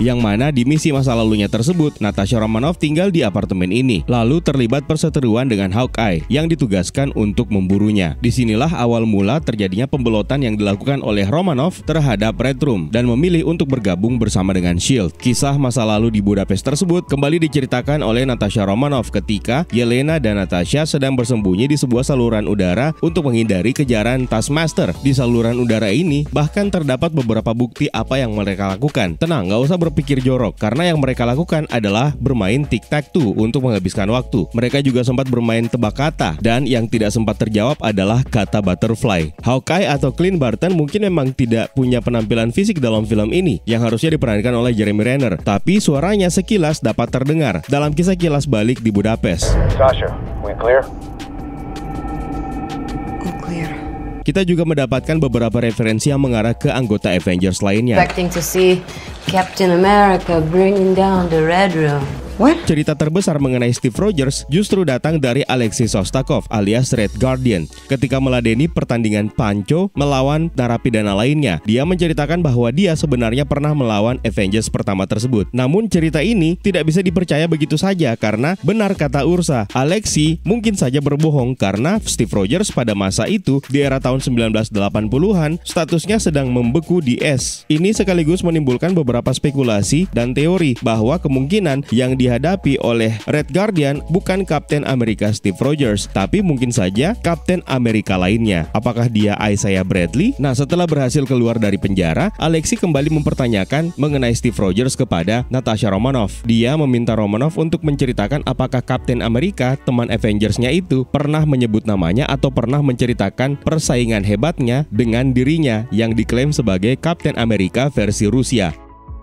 Yang mana di misi masa lalunya tersebut, Natasha Romanoff tinggal di apartemen ini, lalu terlibat perseteruan dengan Hawkeye yang ditugaskan untuk memburunya. Disinilah awal mula terjadinya pembelotan yang dilakukan oleh Romanoff terhadap Red Room dan memilih untuk bergabung bersama dengan Shield. Kisah masa lalu di Budapest tersebut kembali diceritakan oleh Natasha Romanoff ketika Yelena dan Natasha sedang bersembunyi di sebuah saluran udara untuk menghindari kejaran Taskmaster. Di saluran udara ini bahkan terdapat beberapa bukti apa yang mereka lakukan. Tenang, nggak usah berpikir jorok, karena yang mereka lakukan adalah bermain tic-tac-toe untuk menghabiskan waktu. Mereka juga sempat bermain tebak kata, dan yang tidak sempat terjawab adalah kata butterfly. Hawkeye atau Clint Barton mungkin memang tidak punya penampilan fisik dalam film ini, yang harusnya diperankan oleh Jeremy Renner, tapi suaranya sekilas dapat terdengar dalam kisah kilas balik di Budapest. Sasha, we clear? We clear. Kita juga mendapatkan beberapa referensi yang mengarah ke anggota Avengers lainnya. What? Cerita terbesar mengenai Steve Rogers justru datang dari Alexei Sostakov alias Red Guardian. Ketika meladeni pertandingan Pancho melawan narapidana lainnya, dia menceritakan bahwa dia sebenarnya pernah melawan Avengers pertama tersebut. Namun cerita ini tidak bisa dipercaya begitu saja karena benar kata Ursa, Alexei mungkin saja berbohong karena Steve Rogers pada masa itu di era tahun 1980-an statusnya sedang membeku di es. Ini sekaligus menimbulkan beberapa spekulasi dan teori bahwa kemungkinan yang di dihadapi oleh Red Guardian bukan Kapten Amerika Steve Rogers, tapi mungkin saja Kapten Amerika lainnya. Apakah dia Isaiah Bradley? Nah, setelah berhasil keluar dari penjara, Alexi kembali mempertanyakan mengenai Steve Rogers kepada Natasha Romanoff. Dia meminta Romanoff untuk menceritakan apakah Kapten Amerika, teman Avengersnya itu, pernah menyebut namanya atau pernah menceritakan persaingan hebatnya dengan dirinya yang diklaim sebagai Kapten Amerika versi Rusia.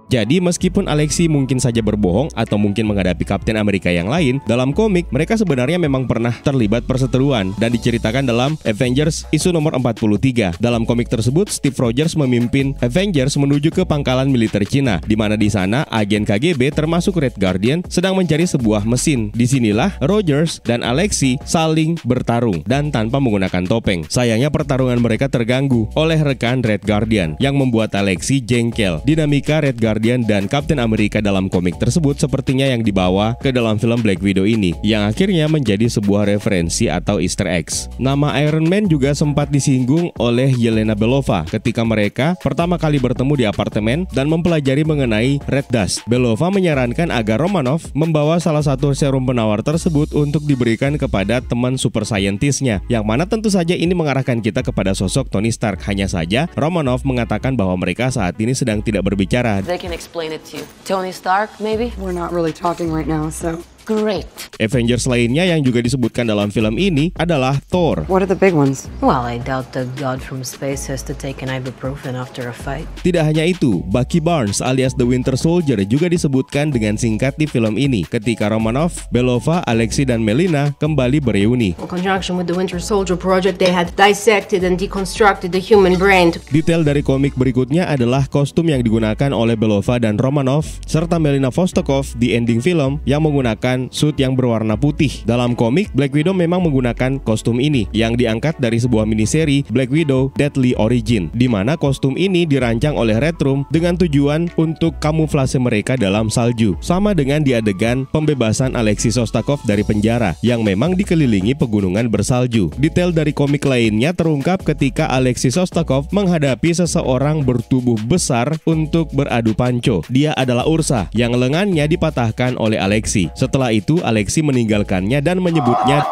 Jadi meskipun Alexi mungkin saja berbohong atau mungkin menghadapi Kapten Amerika yang lain, dalam komik mereka sebenarnya memang pernah terlibat perseteruan dan diceritakan dalam Avengers isu nomor 43. Dalam komik tersebut, Steve Rogers memimpin Avengers menuju ke pangkalan militer Cina, di mana di sana agen KGB termasuk Red Guardian sedang mencari sebuah mesin. Disinilah Rogers dan Alexi saling bertarung dan tanpa menggunakan topeng. Sayangnya pertarungan mereka terganggu oleh rekan Red Guardian yang membuat Alexi jengkel. Dinamika Red Guardian Guardian dan Captain America dalam komik tersebut sepertinya yang dibawa ke dalam film Black Widow ini, yang akhirnya menjadi sebuah referensi atau easter eggs. Nama Iron Man juga sempat disinggung oleh Yelena Belova ketika mereka pertama kali bertemu di apartemen dan mempelajari mengenai Red Dust. Belova menyarankan agar Romanov membawa salah satu serum penawar tersebut untuk diberikan kepada teman super scientistnya, yang mana tentu saja ini mengarahkan kita kepada sosok Tony Stark. Hanya saja, Romanov mengatakan bahwa mereka saat ini sedang tidak berbicara. They can explain it to you. Tony Stark, maybe? We're not really talking right now, so great. Avengers lainnya yang juga disebutkan dalam film ini adalah Thor. What are the big ones? Well, I doubt the god from space has to take an ibuprofen after a fight. Tidak hanya itu, Bucky Barnes alias The Winter Soldier juga disebutkan dengan singkat di film ini ketika Romanov, Belova, Alexi dan Melina kembali bereuni. In conjunction with the Winter Soldier project, they had dissected and deconstructed the human brain. Detail dari komik berikutnya adalah kostum yang digunakan oleh Belova dan Romanov serta Melina Vostokov di ending film yang menggunakan menggunakan suit yang berwarna putih. Dalam komik, Black Widow memang menggunakan kostum ini yang diangkat dari sebuah miniseri Black Widow Deadly Origin, di mana kostum ini dirancang oleh Retrum dengan tujuan untuk kamuflase mereka dalam salju, sama dengan di adegan pembebasan Alexis Sostakov dari penjara yang memang dikelilingi pegunungan bersalju. Detail dari komik lainnya terungkap ketika Alexis Sostakov menghadapi seseorang bertubuh besar untuk beradu panco. Dia adalah Ursa yang lengannya dipatahkan oleh Alexei. Setelah setelah itu Alexi meninggalkannya dan menyebutnya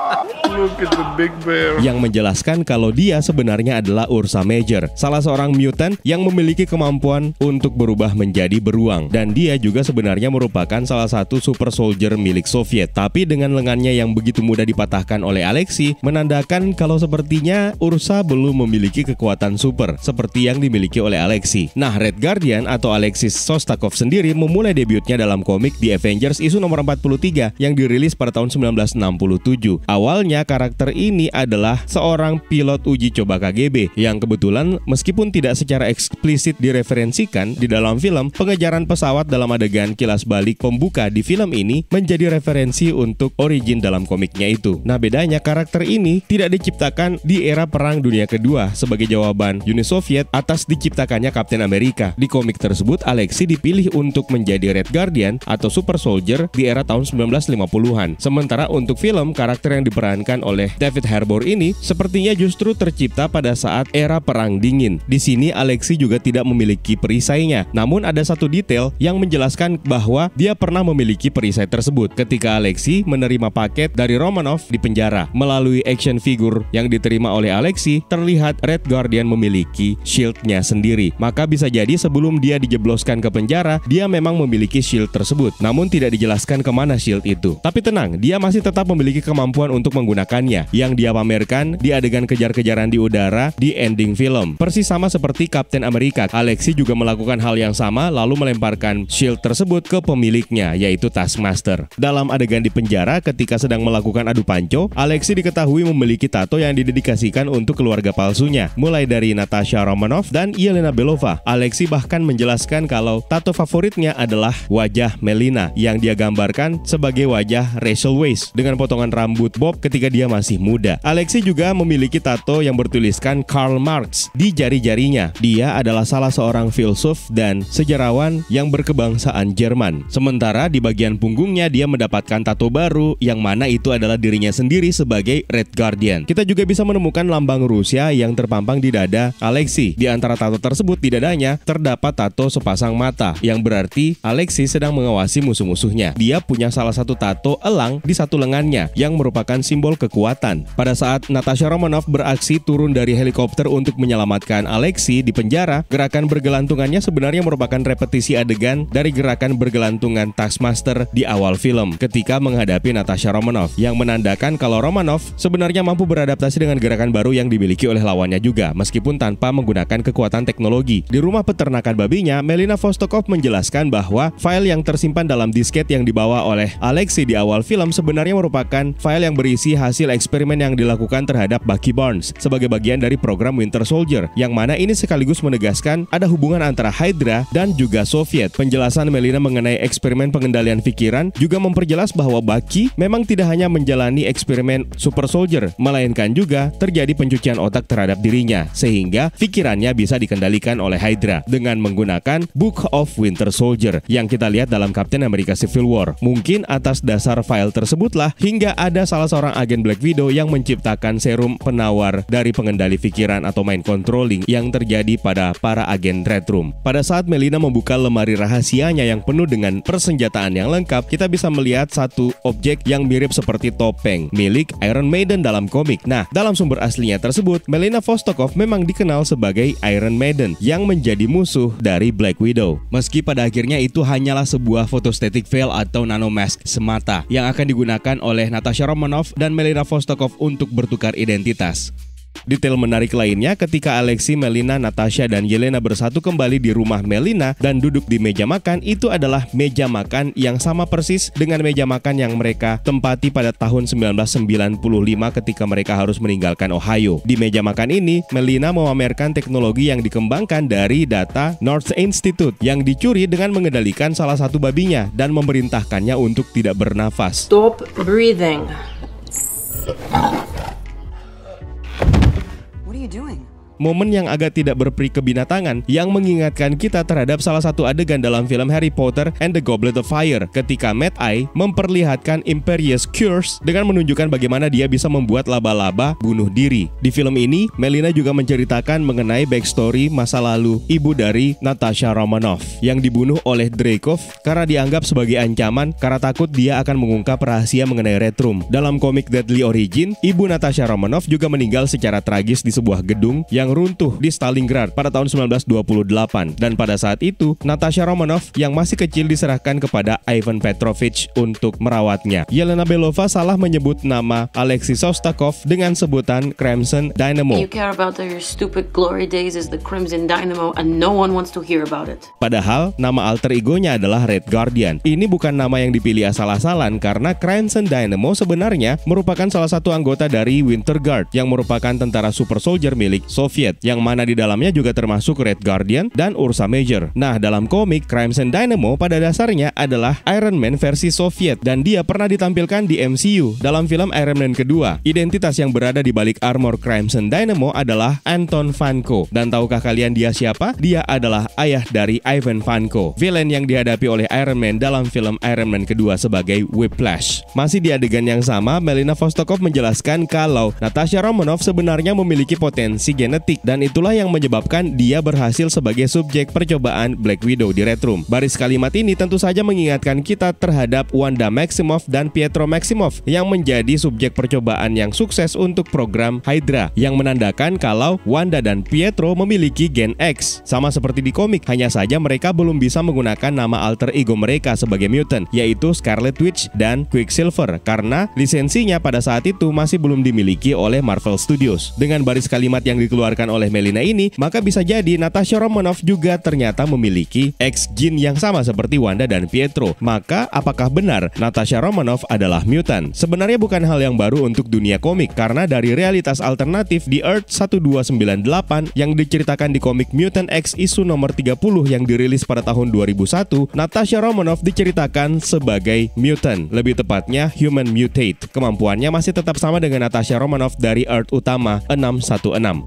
Look the big bear. Yang menjelaskan kalau dia sebenarnya adalah Ursa Major, salah seorang mutant yang memiliki kemampuan untuk berubah menjadi beruang. Dan dia juga sebenarnya merupakan salah satu super soldier milik Soviet. Tapi dengan lengannya yang begitu mudah dipatahkan oleh Alexi, menandakan kalau sepertinya Ursa belum memiliki kekuatan super seperti yang dimiliki oleh Alexi. Nah, Red Guardian atau Alexis Sostakov sendiri memulai debutnya dalam komik di Avengers isu nomor 43 yang dirilis pada tahun 1967. Awalnya karakter ini adalah seorang pilot uji coba KGB yang kebetulan meskipun tidak secara eksplisit direferensikan di dalam film, pengejaran pesawat dalam adegan kilas balik pembuka di film ini menjadi referensi untuk origin dalam komiknya itu. Nah bedanya karakter ini tidak diciptakan di era Perang Dunia Kedua sebagai jawaban Uni Soviet atas diciptakannya Kapten Amerika. Di komik tersebut, Alexi dipilih untuk menjadi Red Guardian atau Super Soldier di era tahun 1950-an. Sementara untuk film, karakter yang diperankan dimainkan oleh David Harbour ini sepertinya justru tercipta pada saat era Perang Dingin. Di sini Alexi juga tidak memiliki perisainya. Namun ada satu detail yang menjelaskan bahwa dia pernah memiliki perisai tersebut ketika Alexi menerima paket dari Romanov di penjara. Melalui action figure yang diterima oleh Alexi, terlihat Red Guardian memiliki shieldnya sendiri. Maka bisa jadi sebelum dia dijebloskan ke penjara, dia memang memiliki shield tersebut. Namun tidak dijelaskan kemana shield itu. Tapi tenang, dia masih tetap memiliki kemampuan untuk menggunakan menggunakannya yang dia pamerkan di adegan kejar-kejaran di udara di ending film. Persis sama seperti Captain America Alexi juga melakukan hal yang sama lalu melemparkan shield tersebut ke pemiliknya yaitu Taskmaster. Dalam adegan di penjara ketika sedang melakukan adu panco, Alexi diketahui memiliki tato yang didedikasikan untuk keluarga palsunya, mulai dari Natasha Romanoff dan Yelena Belova. Alexi bahkan menjelaskan kalau tato favoritnya adalah wajah Melina yang dia gambarkan sebagai wajah Rachel Weisz dengan potongan rambut bob ketika ketika dia masih muda. Alexi juga memiliki tato yang bertuliskan Karl Marx di jari-jarinya. Dia adalah salah seorang filsuf dan sejarawan yang berkebangsaan Jerman. Sementara di bagian punggungnya dia mendapatkan tato baru yang mana itu adalah dirinya sendiri sebagai Red Guardian. Kita juga bisa menemukan lambang Rusia yang terpampang di dada Alexi. Di antara tato tersebut di dadanya terdapat tato sepasang mata yang berarti Alexi sedang mengawasi musuh-musuhnya. Dia punya salah satu tato elang di satu lengannya yang merupakan simbol kekuatan. Pada saat Natasha Romanoff beraksi turun dari helikopter untuk menyelamatkan Alexei di penjara, gerakan bergelantungannya sebenarnya merupakan repetisi adegan dari gerakan bergelantungan Taskmaster di awal film ketika menghadapi Natasha Romanoff yang menandakan kalau Romanoff sebenarnya mampu beradaptasi dengan gerakan baru yang dimiliki oleh lawannya juga meskipun tanpa menggunakan kekuatan teknologi. Di rumah peternakan babinya, Melina Vostokov menjelaskan bahwa file yang tersimpan dalam disket yang dibawa oleh Alexei di awal film sebenarnya merupakan file yang berisi hasil eksperimen yang dilakukan terhadap Bucky Barnes sebagai bagian dari program Winter Soldier, yang mana ini sekaligus menegaskan ada hubungan antara Hydra dan juga Soviet. Penjelasan Melina mengenai eksperimen pengendalian pikiran juga memperjelas bahwa Bucky memang tidak hanya menjalani eksperimen Super Soldier, melainkan juga terjadi pencucian otak terhadap dirinya, sehingga pikirannya bisa dikendalikan oleh Hydra dengan menggunakan Book of Winter Soldier yang kita lihat dalam Captain America Civil War. Mungkin atas dasar file tersebutlah hingga ada salah seorang agen Black Widow yang menciptakan serum penawar dari pengendali pikiran atau mind controlling yang terjadi pada para agen Red Room. Pada saat Melina membuka lemari rahasianya yang penuh dengan persenjataan yang lengkap, kita bisa melihat satu objek yang mirip seperti topeng milik Iron Maiden dalam komik. Nah, dalam sumber aslinya tersebut, Melina Vostokov memang dikenal sebagai Iron Maiden yang menjadi musuh dari Black Widow. Meski pada akhirnya itu hanyalah sebuah photostatic veil atau nano mask semata yang akan digunakan oleh Natasha Romanoff dan Melina Vostokov untuk bertukar identitas. Detail menarik lainnya ketika Alexi, Melina, Natasha, dan Yelena bersatu kembali di rumah Melina dan duduk di meja makan, itu adalah meja makan yang sama persis dengan meja makan yang mereka tempati pada tahun 1995 ketika mereka harus meninggalkan Ohio. Di meja makan ini, Melina memamerkan teknologi yang dikembangkan dari data North Institute yang dicuri dengan mengendalikan salah satu babinya dan memerintahkannya untuk tidak bernafas. Stop breathing. What are you doing? momen yang agak tidak berperi kebinatangan yang mengingatkan kita terhadap salah satu adegan dalam film Harry Potter and the Goblet of Fire ketika Mad Eye memperlihatkan Imperius Curse dengan menunjukkan bagaimana dia bisa membuat laba-laba bunuh diri. Di film ini, Melina juga menceritakan mengenai backstory masa lalu ibu dari Natasha Romanoff yang dibunuh oleh Dreykov karena dianggap sebagai ancaman karena takut dia akan mengungkap rahasia mengenai Red Room Dalam komik Deadly Origin, ibu Natasha Romanoff juga meninggal secara tragis di sebuah gedung yang yang runtuh di Stalingrad pada tahun 1928 dan pada saat itu Natasha Romanov yang masih kecil diserahkan kepada Ivan Petrovich untuk merawatnya. Yelena Belova salah menyebut nama Alexei Sostakov dengan sebutan Crimson Dynamo. You care Padahal nama alter egonya adalah Red Guardian. Ini bukan nama yang dipilih asal-asalan karena Crimson Dynamo sebenarnya merupakan salah satu anggota dari Winter Guard yang merupakan tentara super soldier milik Soviet Soviet, yang mana di dalamnya juga termasuk Red Guardian dan Ursa Major. Nah, dalam komik, Crimes and Dynamo pada dasarnya adalah Iron Man versi Soviet dan dia pernah ditampilkan di MCU dalam film Iron Man kedua. Identitas yang berada di balik armor Crimes and Dynamo adalah Anton Vanko. Dan tahukah kalian dia siapa? Dia adalah ayah dari Ivan Vanko, villain yang dihadapi oleh Iron Man dalam film Iron Man kedua sebagai Whiplash. Masih di adegan yang sama, Melina Vostokov menjelaskan kalau Natasha Romanoff sebenarnya memiliki potensi genetik genetik dan itulah yang menyebabkan dia berhasil sebagai subjek percobaan Black Widow di Red Room. Baris kalimat ini tentu saja mengingatkan kita terhadap Wanda Maximoff dan Pietro Maximoff yang menjadi subjek percobaan yang sukses untuk program Hydra yang menandakan kalau Wanda dan Pietro memiliki gen X. Sama seperti di komik, hanya saja mereka belum bisa menggunakan nama alter ego mereka sebagai mutant, yaitu Scarlet Witch dan Quicksilver, karena lisensinya pada saat itu masih belum dimiliki oleh Marvel Studios. Dengan baris kalimat yang dikeluarkan dikeluarkan oleh Melina ini, maka bisa jadi Natasha Romanoff juga ternyata memiliki ex jin yang sama seperti Wanda dan Pietro. Maka apakah benar Natasha Romanoff adalah mutant? Sebenarnya bukan hal yang baru untuk dunia komik karena dari realitas alternatif di Earth 1298 yang diceritakan di komik Mutant X isu nomor 30 yang dirilis pada tahun 2001, Natasha Romanoff diceritakan sebagai mutant, lebih tepatnya human mutate. Kemampuannya masih tetap sama dengan Natasha Romanoff dari Earth utama 616.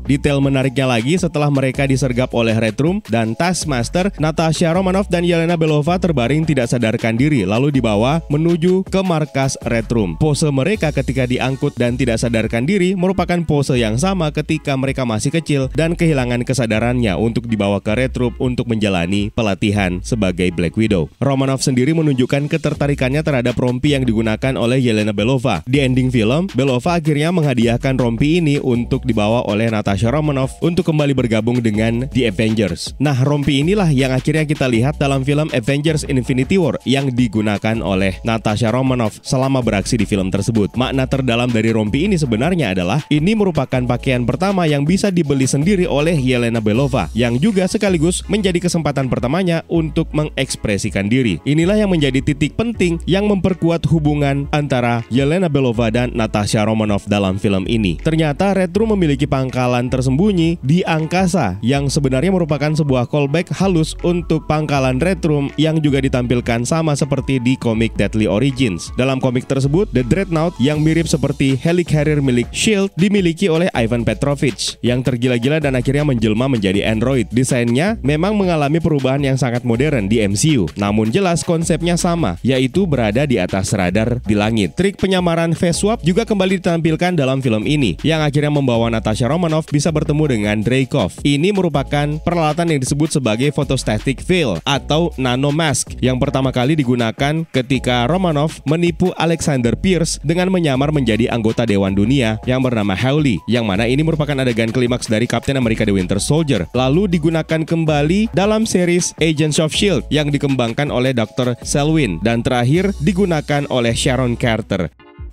Detail detail menariknya lagi setelah mereka disergap oleh Red Room dan Taskmaster, Natasha Romanoff dan Yelena Belova terbaring tidak sadarkan diri lalu dibawa menuju ke markas Red Room. Pose mereka ketika diangkut dan tidak sadarkan diri merupakan pose yang sama ketika mereka masih kecil dan kehilangan kesadarannya untuk dibawa ke Red Room untuk menjalani pelatihan sebagai Black Widow. Romanoff sendiri menunjukkan ketertarikannya terhadap rompi yang digunakan oleh Yelena Belova. Di ending film, Belova akhirnya menghadiahkan rompi ini untuk dibawa oleh Natasha Romanov Romanov untuk kembali bergabung dengan The Avengers. Nah, rompi inilah yang akhirnya kita lihat dalam film Avengers Infinity War yang digunakan oleh Natasha Romanov selama beraksi di film tersebut. Makna terdalam dari rompi ini sebenarnya adalah ini merupakan pakaian pertama yang bisa dibeli sendiri oleh Yelena Belova yang juga sekaligus menjadi kesempatan pertamanya untuk mengekspresikan diri. Inilah yang menjadi titik penting yang memperkuat hubungan antara Yelena Belova dan Natasha Romanov dalam film ini. Ternyata Retro memiliki pangkalan tersembunyi tersembunyi di angkasa yang sebenarnya merupakan sebuah callback halus untuk pangkalan Room yang juga ditampilkan sama seperti di komik Deadly Origins. Dalam komik tersebut, The Dreadnought yang mirip seperti helicarrier milik S.H.I.E.L.D. dimiliki oleh Ivan Petrovich yang tergila-gila dan akhirnya menjelma menjadi android. Desainnya memang mengalami perubahan yang sangat modern di MCU, namun jelas konsepnya sama, yaitu berada di atas radar di langit. Trik penyamaran face swap juga kembali ditampilkan dalam film ini, yang akhirnya membawa Natasha Romanoff bisa bertemu bertemu dengan Dreykov. Ini merupakan peralatan yang disebut sebagai photostatic veil atau nano mask yang pertama kali digunakan ketika Romanov menipu Alexander Pierce dengan menyamar menjadi anggota Dewan Dunia yang bernama Howley, yang mana ini merupakan adegan klimaks dari Captain America The Winter Soldier. Lalu digunakan kembali dalam series Agents of S.H.I.E.L.D. yang dikembangkan oleh Dr. Selwyn dan terakhir digunakan oleh Sharon Carter.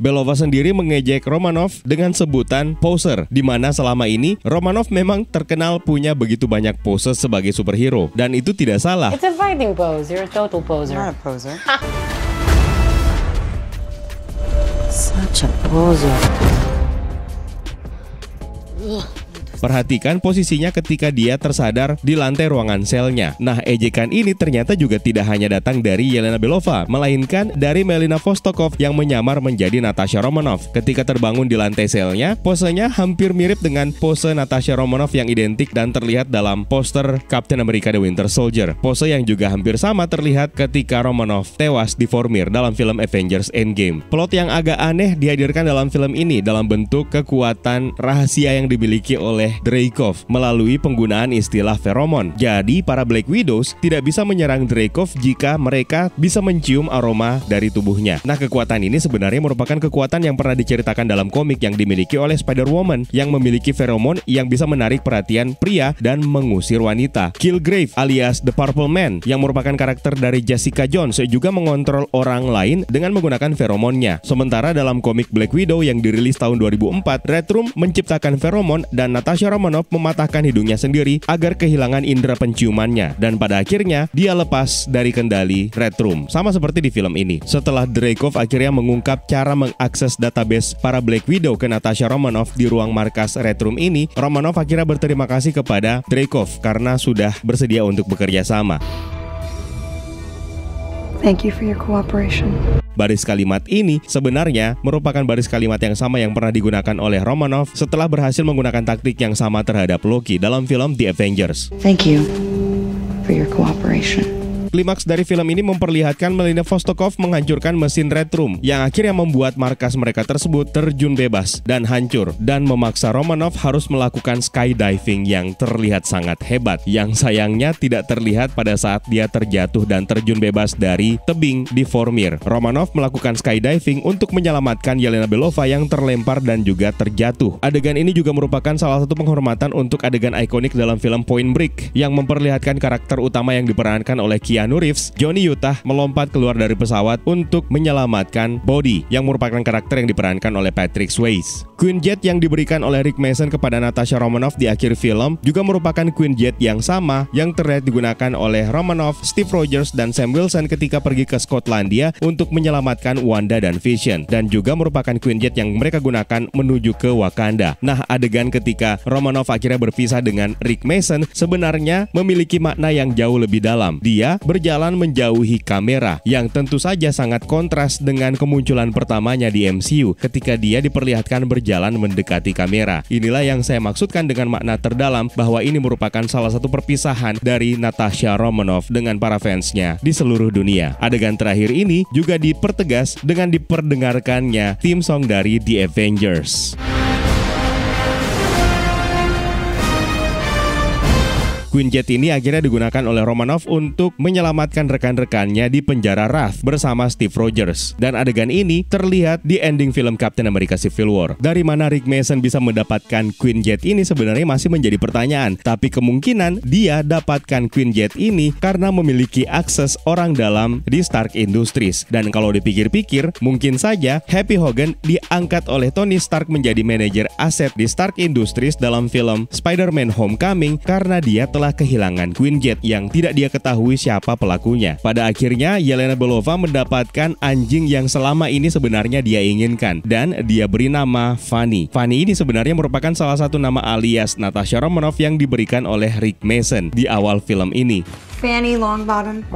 Belova sendiri mengejek Romanov dengan sebutan poser, di mana selama ini Romanov memang terkenal punya begitu banyak pose sebagai superhero, dan itu tidak salah. It's a Perhatikan posisinya ketika dia tersadar di lantai ruangan selnya. Nah, ejekan ini ternyata juga tidak hanya datang dari Yelena Belova, melainkan dari Melina Vostokov yang menyamar menjadi Natasha Romanov. Ketika terbangun di lantai selnya, posenya hampir mirip dengan pose Natasha Romanov yang identik dan terlihat dalam poster Captain America The Winter Soldier. Pose yang juga hampir sama terlihat ketika Romanov tewas di formir dalam film Avengers Endgame. Plot yang agak aneh dihadirkan dalam film ini dalam bentuk kekuatan rahasia yang dimiliki oleh oleh Dreykov melalui penggunaan istilah feromon. Jadi para Black Widows tidak bisa menyerang Dreykov jika mereka bisa mencium aroma dari tubuhnya. Nah kekuatan ini sebenarnya merupakan kekuatan yang pernah diceritakan dalam komik yang dimiliki oleh Spider-Woman yang memiliki feromon yang bisa menarik perhatian pria dan mengusir wanita. Killgrave alias The Purple Man yang merupakan karakter dari Jessica Jones juga mengontrol orang lain dengan menggunakan feromonnya. Sementara dalam komik Black Widow yang dirilis tahun 2004, Red Room menciptakan feromon dan Natasha Manusia Romanov mematahkan hidungnya sendiri agar kehilangan indera penciumannya dan pada akhirnya dia lepas dari kendali Red Room, sama seperti di film ini. Setelah Dreykov akhirnya mengungkap cara mengakses database para Black Widow ke Natasha Romanov di ruang markas Red Room ini, Romanov akhirnya berterima kasih kepada Dreykov karena sudah bersedia untuk bekerja sama. Thank you for your cooperation. Baris kalimat ini sebenarnya merupakan baris kalimat yang sama yang pernah digunakan oleh Romanov setelah berhasil menggunakan taktik yang sama terhadap Loki dalam film The Avengers. Thank you for your cooperation. Klimaks dari film ini memperlihatkan Melina Vostokov menghancurkan mesin Red Room yang akhirnya membuat markas mereka tersebut terjun bebas dan hancur dan memaksa Romanov harus melakukan skydiving yang terlihat sangat hebat yang sayangnya tidak terlihat pada saat dia terjatuh dan terjun bebas dari tebing di Formir. Romanov melakukan skydiving untuk menyelamatkan Yelena Belova yang terlempar dan juga terjatuh. Adegan ini juga merupakan salah satu penghormatan untuk adegan ikonik dalam film Point Break yang memperlihatkan karakter utama yang diperankan oleh Keanu Keanu Reeves, Johnny Utah melompat keluar dari pesawat untuk menyelamatkan Body yang merupakan karakter yang diperankan oleh Patrick Swayze. Queen Jet yang diberikan oleh Rick Mason kepada Natasha Romanoff di akhir film juga merupakan Queen Jet yang sama yang terlihat digunakan oleh Romanoff, Steve Rogers, dan Sam Wilson ketika pergi ke Skotlandia untuk menyelamatkan Wanda dan Vision dan juga merupakan Queen Jet yang mereka gunakan menuju ke Wakanda. Nah, adegan ketika Romanoff akhirnya berpisah dengan Rick Mason sebenarnya memiliki makna yang jauh lebih dalam. Dia berjalan menjauhi kamera yang tentu saja sangat kontras dengan kemunculan pertamanya di MCU ketika dia diperlihatkan berjalan mendekati kamera. Inilah yang saya maksudkan dengan makna terdalam bahwa ini merupakan salah satu perpisahan dari Natasha Romanoff dengan para fansnya di seluruh dunia. Adegan terakhir ini juga dipertegas dengan diperdengarkannya tim song dari The Avengers. Queen Jet ini akhirnya digunakan oleh Romanov untuk menyelamatkan rekan-rekannya di penjara Rath bersama Steve Rogers. Dan adegan ini terlihat di ending film Captain America Civil War. Dari mana Rick Mason bisa mendapatkan Queen Jet ini sebenarnya masih menjadi pertanyaan, tapi kemungkinan dia dapatkan Queen Jet ini karena memiliki akses orang dalam di Stark Industries. Dan kalau dipikir-pikir, mungkin saja Happy Hogan diangkat oleh Tony Stark menjadi manajer aset di Stark Industries dalam film Spider-Man Homecoming karena dia telah setelah kehilangan Queen Gate yang tidak dia ketahui siapa pelakunya. Pada akhirnya, Yelena Belova mendapatkan anjing yang selama ini sebenarnya dia inginkan dan dia beri nama Fanny. Fanny ini sebenarnya merupakan salah satu nama alias Natasha Romanoff yang diberikan oleh Rick Mason di awal film ini. Fanny Longbottom,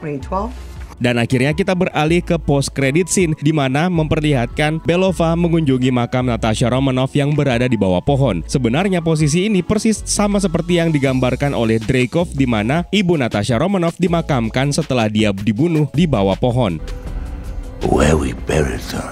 2012. Dan akhirnya kita beralih ke post credit scene di mana memperlihatkan Belova mengunjungi makam Natasha Romanoff yang berada di bawah pohon. Sebenarnya posisi ini persis sama seperti yang digambarkan oleh Dreykov di mana ibu Natasha Romanoff dimakamkan setelah dia dibunuh di bawah pohon. Where we buried her,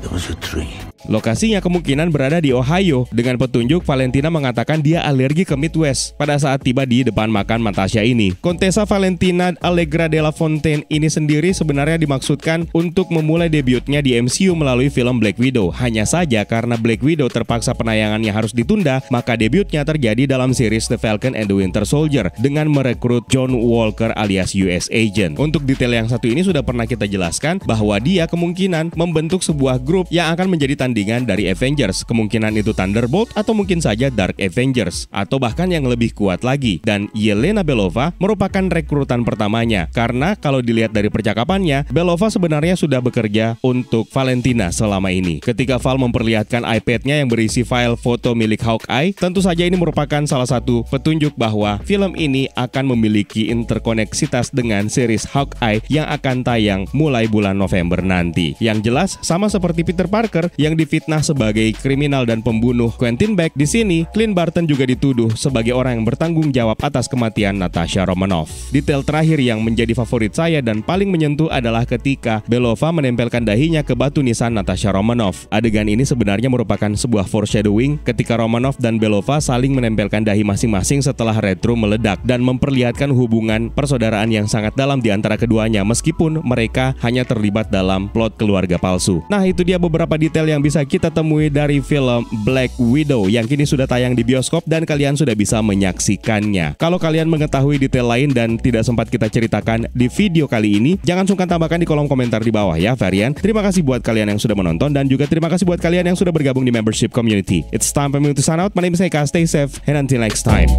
there was a tree. Lokasinya kemungkinan berada di Ohio dengan petunjuk Valentina mengatakan dia alergi ke Midwest pada saat tiba di depan makan mantasya ini. Kontesa Valentina Allegra della Fontaine ini sendiri sebenarnya dimaksudkan untuk memulai debutnya di MCU melalui film Black Widow. Hanya saja karena Black Widow terpaksa penayangannya harus ditunda, maka debutnya terjadi dalam series The Falcon and the Winter Soldier dengan merekrut John Walker alias US Agent. Untuk detail yang satu ini sudah pernah kita jelaskan bahwa dia kemungkinan membentuk sebuah grup yang akan menjadi tanda pertandingan dari Avengers, kemungkinan itu Thunderbolt atau mungkin saja Dark Avengers, atau bahkan yang lebih kuat lagi. Dan Yelena Belova merupakan rekrutan pertamanya, karena kalau dilihat dari percakapannya, Belova sebenarnya sudah bekerja untuk Valentina selama ini. Ketika Val memperlihatkan iPad-nya yang berisi file foto milik Hawkeye, tentu saja ini merupakan salah satu petunjuk bahwa film ini akan memiliki interkoneksitas dengan series Hawkeye yang akan tayang mulai bulan November nanti. Yang jelas, sama seperti Peter Parker yang difitnah sebagai kriminal dan pembunuh Quentin Beck, di sini Clint Barton juga dituduh sebagai orang yang bertanggung jawab atas kematian Natasha Romanoff. Detail terakhir yang menjadi favorit saya dan paling menyentuh adalah ketika Belova menempelkan dahinya ke batu nisan Natasha Romanoff. Adegan ini sebenarnya merupakan sebuah foreshadowing ketika Romanoff dan Belova saling menempelkan dahi masing-masing setelah retro meledak dan memperlihatkan hubungan persaudaraan yang sangat dalam di antara keduanya meskipun mereka hanya terlibat dalam plot keluarga palsu. Nah, itu dia beberapa detail yang bisa bisa kita temui dari film Black Widow yang kini sudah tayang di bioskop dan kalian sudah bisa menyaksikannya. Kalau kalian mengetahui detail lain dan tidak sempat kita ceritakan di video kali ini, jangan sungkan tambahkan di kolom komentar di bawah ya, Varian. Terima kasih buat kalian yang sudah menonton dan juga terima kasih buat kalian yang sudah bergabung di membership community. It's time for me to sign out. My name is Eka. Stay safe and until next time.